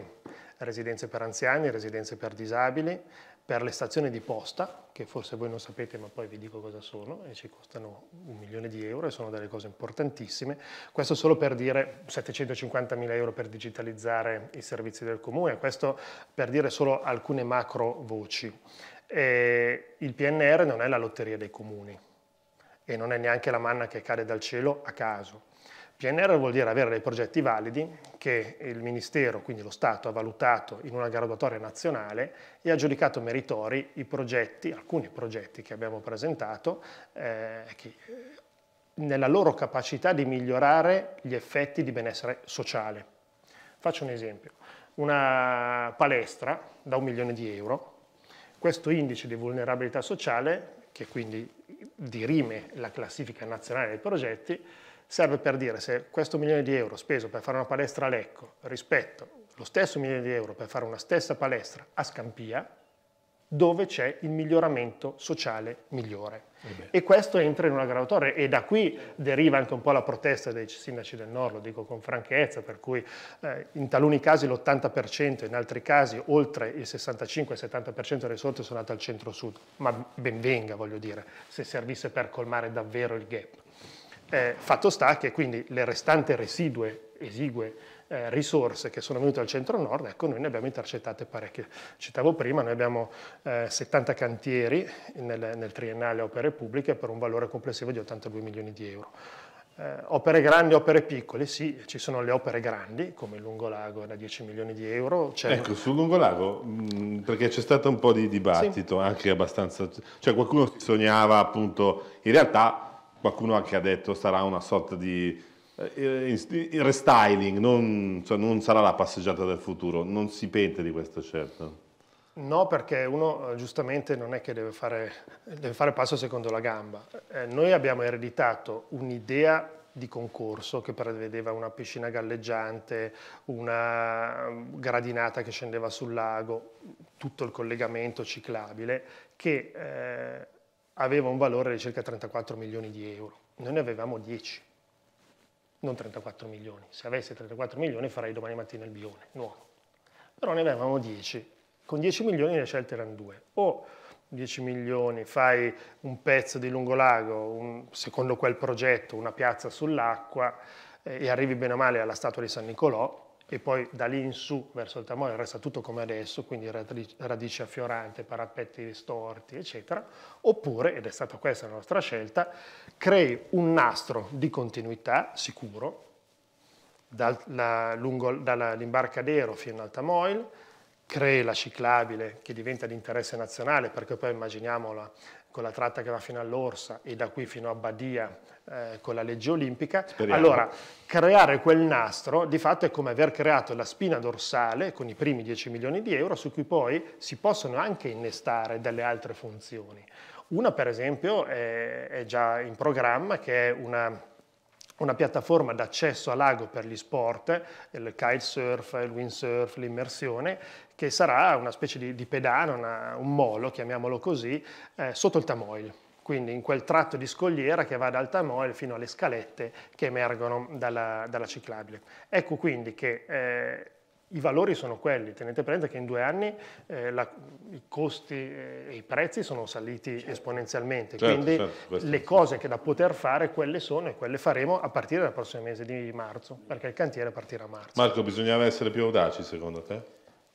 residenze per anziani, residenze per disabili, per le stazioni di posta, che forse voi non sapete ma poi vi dico cosa sono, e ci costano un milione di euro e sono delle cose importantissime. Questo solo per dire 750 mila euro per digitalizzare i servizi del comune, questo per dire solo alcune macro voci. E il PNR non è la lotteria dei comuni e non è neanche la manna che cade dal cielo a caso PNR vuol dire avere dei progetti validi che il Ministero, quindi lo Stato, ha valutato in una graduatoria nazionale e ha giudicato meritori i progetti, alcuni progetti che abbiamo presentato, eh, che, eh, nella loro capacità di migliorare gli effetti di benessere sociale. Faccio un esempio. Una palestra da un milione di euro, questo indice di vulnerabilità sociale, che quindi dirime la classifica nazionale dei progetti, serve per dire se questo milione di euro speso per fare una palestra a Lecco rispetto lo stesso milione di euro per fare una stessa palestra a Scampia, dove c'è il miglioramento sociale migliore. Eh e questo entra in una graduatoria e da qui deriva anche un po' la protesta dei sindaci del nord, lo dico con franchezza, per cui eh, in taluni casi l'80%, in altri casi oltre il 65-70% delle risorse sono andate al centro-sud, ma ben venga voglio dire, se servisse per colmare davvero il gap. Eh, fatto sta che quindi le restanti residue, esigue eh, risorse che sono venute dal centro-nord, ecco noi ne abbiamo intercettate parecchie. Citavo prima, noi abbiamo eh, 70 cantieri nel, nel triennale opere pubbliche per un valore complessivo di 82 milioni di euro. Eh, opere grandi, opere piccole, sì, ci sono le opere grandi, come il Lungolago da 10 milioni di euro. Ecco, un... sul Lungolago, mm, perché c'è stato un po' di dibattito, sì. anche abbastanza... Cioè qualcuno sognava appunto, in realtà qualcuno anche ha detto sarà una sorta di eh, restyling, non, cioè non sarà la passeggiata del futuro, non si pente di questo certo. No, perché uno eh, giustamente non è che deve fare, deve fare passo secondo la gamba. Eh, noi abbiamo ereditato un'idea di concorso che prevedeva una piscina galleggiante, una gradinata che scendeva sul lago, tutto il collegamento ciclabile, che eh, aveva un valore di circa 34 milioni di euro, noi ne avevamo 10, non 34 milioni, se avessi 34 milioni farei domani mattina il bione, nuovo, però ne avevamo 10, con 10 milioni le scelte erano due, o 10 milioni fai un pezzo di lungolago, un, secondo quel progetto, una piazza sull'acqua eh, e arrivi bene o male alla statua di San Nicolò, e poi da lì in su verso il tamoio resta tutto come adesso, quindi radice affiorante, parappetti storti, eccetera, oppure, ed è stata questa la nostra scelta, crei un nastro di continuità sicuro dall'imbarcadero fino al tamoil, crei la ciclabile che diventa di interesse nazionale, perché poi immaginiamola con la tratta che va fino all'Orsa e da qui fino a Badia eh, con la legge olimpica. Speriamo. Allora, creare quel nastro di fatto è come aver creato la spina dorsale con i primi 10 milioni di euro su cui poi si possono anche innestare delle altre funzioni. Una per esempio è, è già in programma che è una una piattaforma d'accesso al lago per gli sport, il kitesurf, il windsurf, l'immersione, che sarà una specie di, di pedana, una, un molo, chiamiamolo così, eh, sotto il Tamoil. Quindi in quel tratto di scogliera che va dal Tamoil fino alle scalette che emergono dalla, dalla ciclabile. Ecco quindi che eh, i valori sono quelli, tenete presente che in due anni eh, la, i costi eh, e i prezzi sono saliti certo. esponenzialmente, certo, quindi certo, le cose che da poter fare quelle sono e quelle faremo a partire dal prossimo mese di marzo, perché il cantiere partirà a marzo. Marco, bisognava essere più audaci secondo te?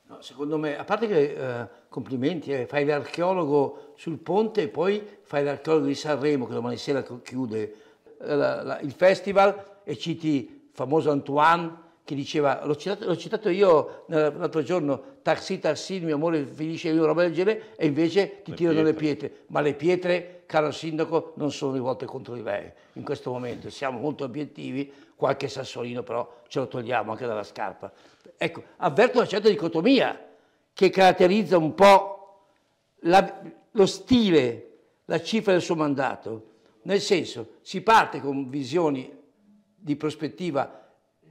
No, secondo me, a parte che eh, complimenti, eh, fai l'archeologo sul ponte e poi fai l'archeologo di Sanremo che domani sera chiude eh, la, la, il festival e citi il famoso Antoine che diceva, l'ho citato, l'ho citato io eh, l'altro giorno, Taxi Taxi, mio amore finisce in una roba del genere, e invece ti le tirano pietre. le pietre. Ma le pietre, caro sindaco, non sono rivolte contro di lei in questo momento, siamo molto obiettivi, qualche sassolino però ce lo togliamo anche dalla scarpa. Ecco, avverto una certa dicotomia che caratterizza un po' la, lo stile, la cifra del suo mandato, nel senso si parte con visioni di prospettiva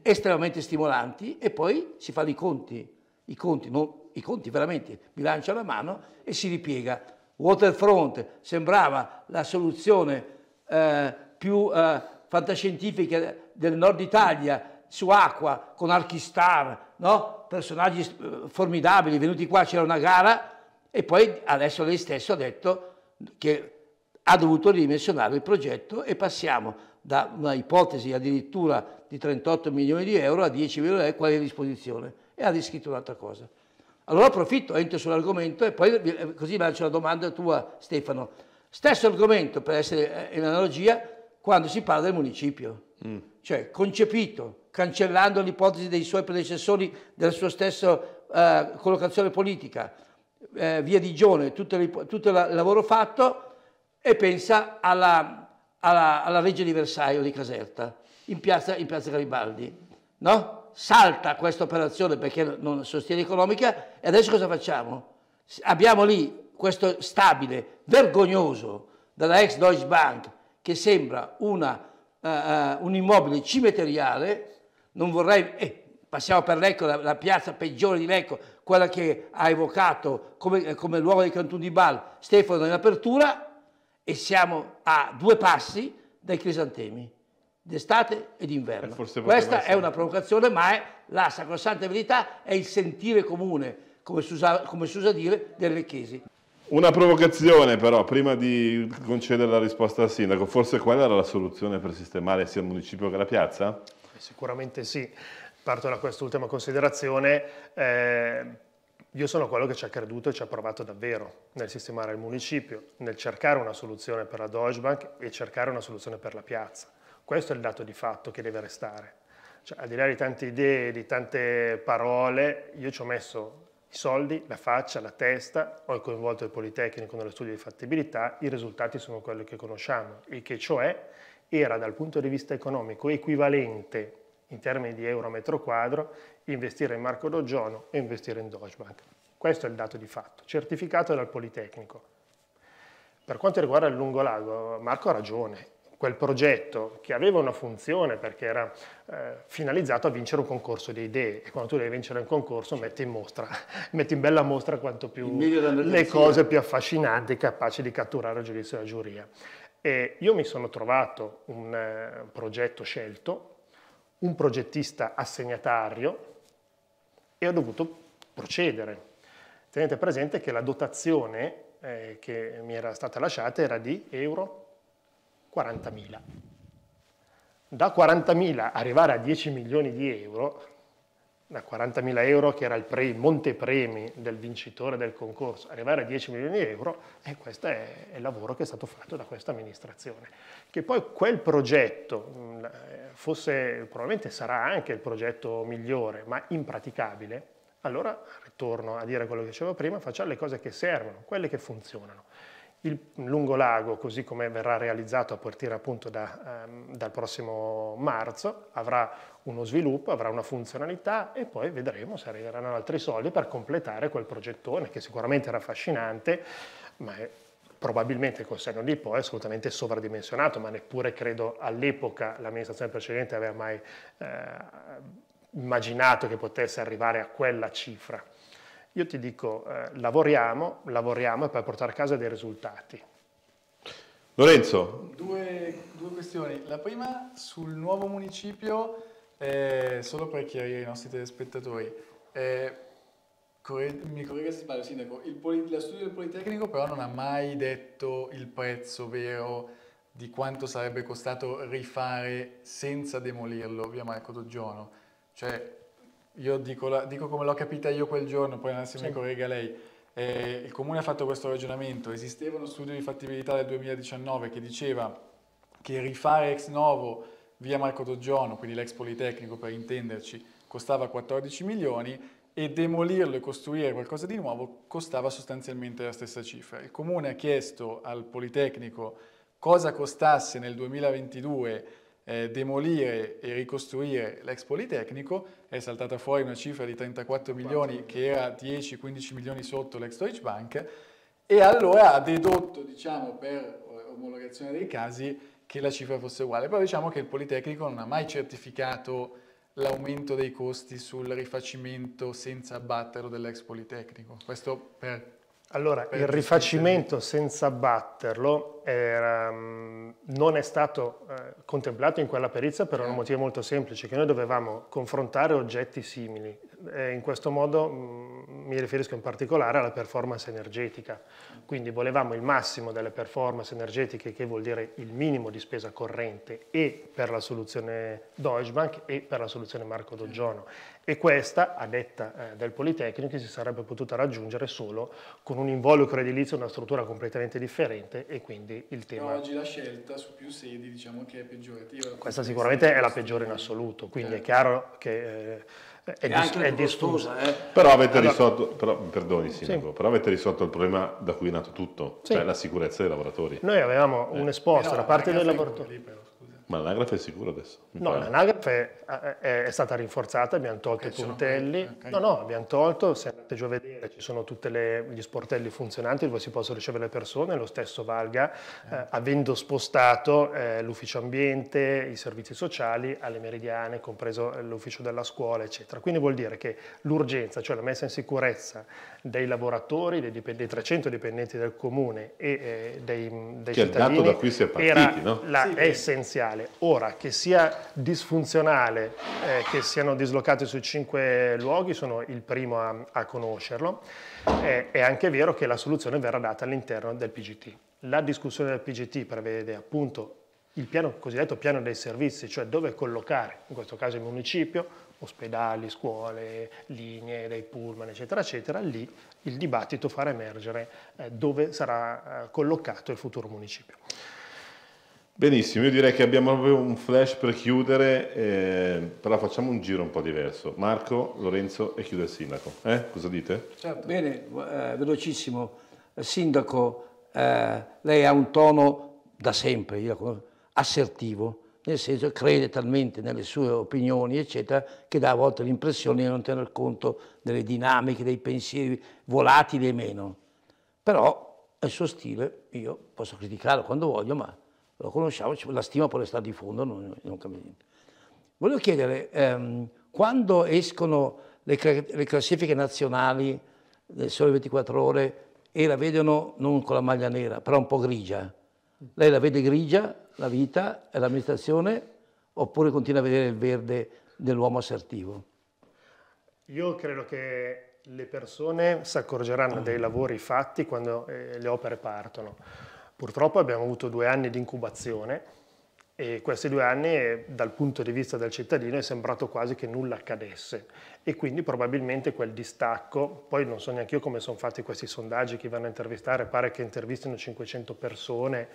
estremamente stimolanti e poi si fanno i conti, i conti, non, i conti veramente, bilancia alla mano e si ripiega. Waterfront sembrava la soluzione eh, più eh, fantascientifica del nord Italia su acqua con Archistar, no? personaggi eh, formidabili, venuti qua c'era una gara e poi adesso lei stesso ha detto che ha dovuto ridimensionare il progetto e passiamo da una ipotesi addirittura di 38 milioni di euro a 10 milioni di euro, qual è a disposizione e ha riscritto un'altra cosa. Allora approfitto, entro sull'argomento e poi così lancio la domanda tua Stefano. Stesso argomento per essere eh, in analogia quando si parla del municipio, mm. cioè concepito, cancellando l'ipotesi dei suoi predecessori della sua stessa eh, collocazione politica, eh, via Digione, tutto, il, tutto il lavoro fatto e pensa alla alla, alla legge di Versailles di Caserta, in piazza, in piazza Garibaldi. No? Salta questa operazione perché non sostiene economica e adesso cosa facciamo? Abbiamo lì questo stabile, vergognoso, della ex Deutsche Bank, che sembra una, uh, un immobile cimiteriale, non vorrei... Eh, passiamo per Lecco, la, la, piazza peggiore di Lecco, quella che ha evocato come, come luogo dei cantoni di Bal Stefano in apertura, e siamo a due passi dai crisantemi d'estate e d'inverno. Eh, Questa è una provocazione, ma è la sacrosanta verità, è il sentire comune, come si usa, come si usa dire, del chiesi. Una provocazione però, prima di concedere la risposta al sindaco, forse quella era la soluzione per sistemare sia il municipio che la piazza? Sicuramente sì. Parto da quest'ultima considerazione. Eh io sono quello che ci ha creduto e ci ha provato davvero nel sistemare il municipio, nel cercare una soluzione per la Deutsche Bank e cercare una soluzione per la piazza. Questo è il dato di fatto che deve restare. Cioè, al di là di tante idee, di tante parole, io ci ho messo i soldi, la faccia, la testa, ho coinvolto il Politecnico nello studio di fattibilità, i risultati sono quelli che conosciamo, il che cioè era dal punto di vista economico equivalente in termini di euro a metro quadro, investire in Marco D'Oggiono e investire in Deutsche Bank. Questo è il dato di fatto, certificato dal Politecnico. Per quanto riguarda il Lungolago, Marco ha ragione, quel progetto che aveva una funzione perché era eh, finalizzato a vincere un concorso di idee e quando tu devi vincere un concorso metti in mostra, metti in bella mostra quanto più le cose più affascinanti capaci di catturare il giudizio della giuria. E io mi sono trovato un eh, progetto scelto un progettista assegnatario e ho dovuto procedere. Tenete presente che la dotazione eh, che mi era stata lasciata era di euro 40.000. Da 40.000 arrivare a 10 milioni di euro da 40.000 euro, che era il pre, montepremi del vincitore del concorso, arrivare a 10 milioni di euro, e eh, questo è, è il lavoro che è stato fatto da questa amministrazione. Che poi quel progetto mm, eh, fosse, probabilmente sarà anche il progetto migliore, ma impraticabile, allora ritorno a dire quello che dicevo prima, facciamo le cose che servono, quelle che funzionano. Il lungolago, così come verrà realizzato a partire appunto da, um, dal prossimo marzo, avrà uno sviluppo, avrà una funzionalità e poi vedremo se arriveranno altri soldi per completare quel progettone che sicuramente era affascinante, ma è probabilmente col senno di poi assolutamente sovradimensionato, ma neppure credo all'epoca l'amministrazione precedente aveva mai eh, immaginato che potesse arrivare a quella cifra io ti dico eh, lavoriamo, lavoriamo per portare a casa dei risultati. Lorenzo. Due, due questioni. La prima sul nuovo municipio, eh, solo per chiarire i nostri telespettatori. Eh, mi corregga se sbaglio, Sindaco, il poli, la studio del Politecnico però non ha mai detto il prezzo vero di quanto sarebbe costato rifare senza demolirlo via Marco Doggiono. Cioè, io dico, la, dico, come l'ho capita io quel giorno, poi se sì. mi corregga lei, eh, il comune ha fatto questo ragionamento, esisteva uno studio di fattibilità del 2019 che diceva che rifare ex novo via Marco Doggiono, quindi l'ex Politecnico per intenderci, costava 14 milioni e demolirlo e costruire qualcosa di nuovo costava sostanzialmente la stessa cifra. Il comune ha chiesto al Politecnico cosa costasse nel 2022 eh, demolire e ricostruire l'ex Politecnico, è saltata fuori una cifra di 34 milioni che era 10-15 milioni sotto l'ex Deutsche Bank e allora ha dedotto, diciamo, per eh, omologazione dei casi che la cifra fosse uguale. Però diciamo che il Politecnico non ha mai certificato l'aumento dei costi sul rifacimento senza abbatterlo dell'ex Politecnico. Questo per allora, il rifacimento senza batterlo era, non è stato eh, contemplato in quella perizia per un eh. motivo molto semplice, che noi dovevamo confrontare oggetti simili. E in questo modo mi riferisco in particolare alla performance energetica. Quindi volevamo il massimo delle performance energetiche, che vuol dire il minimo di spesa corrente, e per la soluzione Deutsche Bank e per la soluzione Marco Doggiono. E questa, a detta eh, del Politecnico, si sarebbe potuta raggiungere solo con un involucro edilizio, una struttura completamente differente e quindi il tema... oggi la scelta su più sedi diciamo che è peggiorativa. Questa sicuramente è la peggiore in assoluto, quindi certo. è chiaro che... Eh, è, è, dis- è distosa. Eh. Però avete allora, risolto, però, perdoni Sindaco, sì. però avete risolto il problema da cui è nato tutto, sì. cioè la sicurezza dei lavoratori. Noi avevamo eh. un esposto da parte dei lavoratori. Lì, ma l'anagrafe è sicura adesso? No, pare. l'anagrafe è, è, stata rinforzata, abbiamo tolto eh, i puntelli. Okay. No, no, abbiamo tolto, se andate giù a vedere, ci sono tutti gli sportelli funzionanti dove si possono ricevere le persone, lo stesso valga, eh. eh avendo spostato eh, l'ufficio ambiente, i servizi sociali alle meridiane, compreso eh, l'ufficio della scuola, eccetera. Quindi vuol dire che l'urgenza, cioè la messa in sicurezza dei lavoratori, dei, dei 300 dipendenti del comune e eh, dei, dei che cittadini da cui si è partiti, era no? la, sì, è essenziale. Ora, che sia disfunzionale, eh, che siano dislocati su cinque luoghi, sono il primo a, a conoscerlo, eh, è anche vero che la soluzione verrà data all'interno del PGT. La discussione del PGT prevede appunto il piano, cosiddetto piano dei servizi, cioè dove collocare, in questo caso il municipio, ospedali, scuole, linee dei pullman, eccetera, eccetera, lì il dibattito farà emergere eh, dove sarà eh, collocato il futuro municipio. Benissimo, io direi che abbiamo un flash per chiudere, eh, però facciamo un giro un po' diverso. Marco, Lorenzo e chiude il sindaco. Eh, cosa dite? Certo. Bene, velocissimo. Sindaco, lei ha un tono da sempre, io, assertivo, nel senso che crede talmente nelle sue opinioni, eccetera, che dà a volte l'impressione di non tener conto delle dinamiche, dei pensieri volatili e meno. Però è il suo stile, io posso criticarlo quando voglio, ma lo conosciamo, la stima può restare di fondo, non, non cambia niente. Voglio chiedere, ehm, quando escono le, le classifiche nazionali del Sole 24 Ore e la vedono non con la maglia nera, però un po' grigia, lei la vede grigia, la vita e l'amministrazione, oppure continua a vedere il verde dell'uomo assertivo? Io credo che le persone si accorgeranno dei lavori fatti quando eh, le opere partono. Purtroppo abbiamo avuto due anni di incubazione e questi due anni, eh, dal punto di vista del cittadino, è sembrato quasi che nulla accadesse e quindi probabilmente quel distacco, poi non so neanche io come sono fatti questi sondaggi che vanno a intervistare, pare che intervistino 500 persone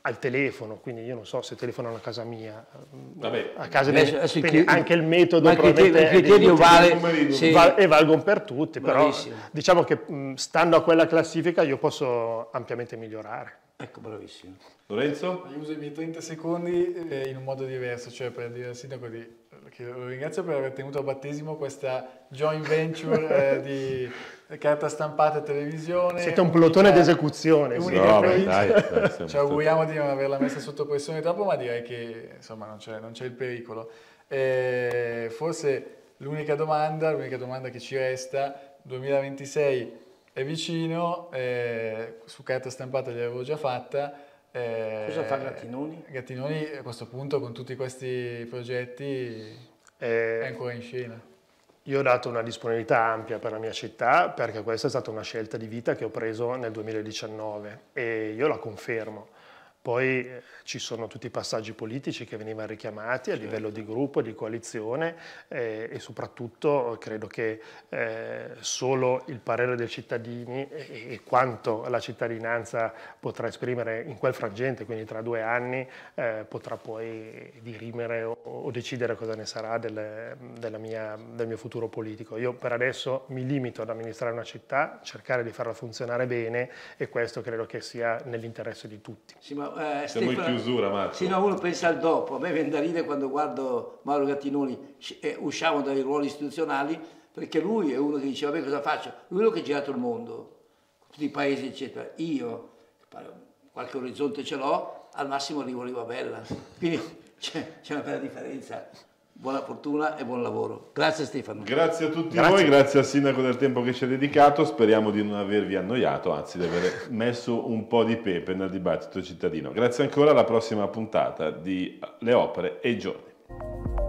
al telefono, quindi io non so se telefonano a casa mia, mm, Vabbè, a casa beh, di... Quindi anche il metodo criterio vale sì. val, e valgono per tutti, Bravissimo. però diciamo che mm, stando a quella classifica io posso ampiamente migliorare. Ecco, bravissimo. Lorenzo? Io uso i miei 30 secondi eh, in un modo diverso, cioè per dire al sindaco di, che lo ringrazio per aver tenuto a battesimo questa joint venture eh, di carta stampata e televisione. Siete un plotone d'esecuzione. Sì. No, dai, dai, Ci auguriamo di non averla messa sotto pressione troppo, ma direi che insomma non c'è, il pericolo. Eh, forse l'unica domanda, l'unica domanda che ci resta, 2026 è vicino, eh, su carta stampata l'avevo già fatta. Eh, Cosa fa Gattinoni? Gattinoni a questo punto con tutti questi progetti eh, è ancora in scena. Io ho dato una disponibilità ampia per la mia città perché questa è stata una scelta di vita che ho preso nel 2019 e io la confermo. Poi eh, ci sono tutti i passaggi politici che venivano richiamati a certo. livello di gruppo, di coalizione eh, e soprattutto credo che eh, solo il parere dei cittadini e, e, quanto la cittadinanza potrà esprimere in quel frangente, quindi tra due anni, eh, potrà poi dirimere o, o, decidere cosa ne sarà del, mia, del mio futuro politico. Io per adesso mi limito ad amministrare una città, cercare di farla funzionare bene e questo credo che sia nell'interesse di tutti. Sì, ma eh, Siamo Stefano... in chiusura, Marco. Sì, no, uno pensa al dopo. A me viene da ridere quando guardo Mauro Gattinoni, eh, usciamo dai ruoli istituzionali, perché lui è uno che diceva, beh, cosa faccio? Lui è quello che ha girato il mondo, tutti i paesi, eccetera. Io, qualche orizzonte ce l'ho, al massimo arrivo a Livabella. Quindi c'è, c'è una bella differenza buona fortuna e buon lavoro. Grazie Stefano. Grazie a tutti grazie. voi, grazie al sindaco del tempo che ci ha dedicato, speriamo di non avervi annoiato, anzi di aver messo un po' di pepe nel dibattito cittadino. Grazie ancora alla prossima puntata di Le opere e i giorni.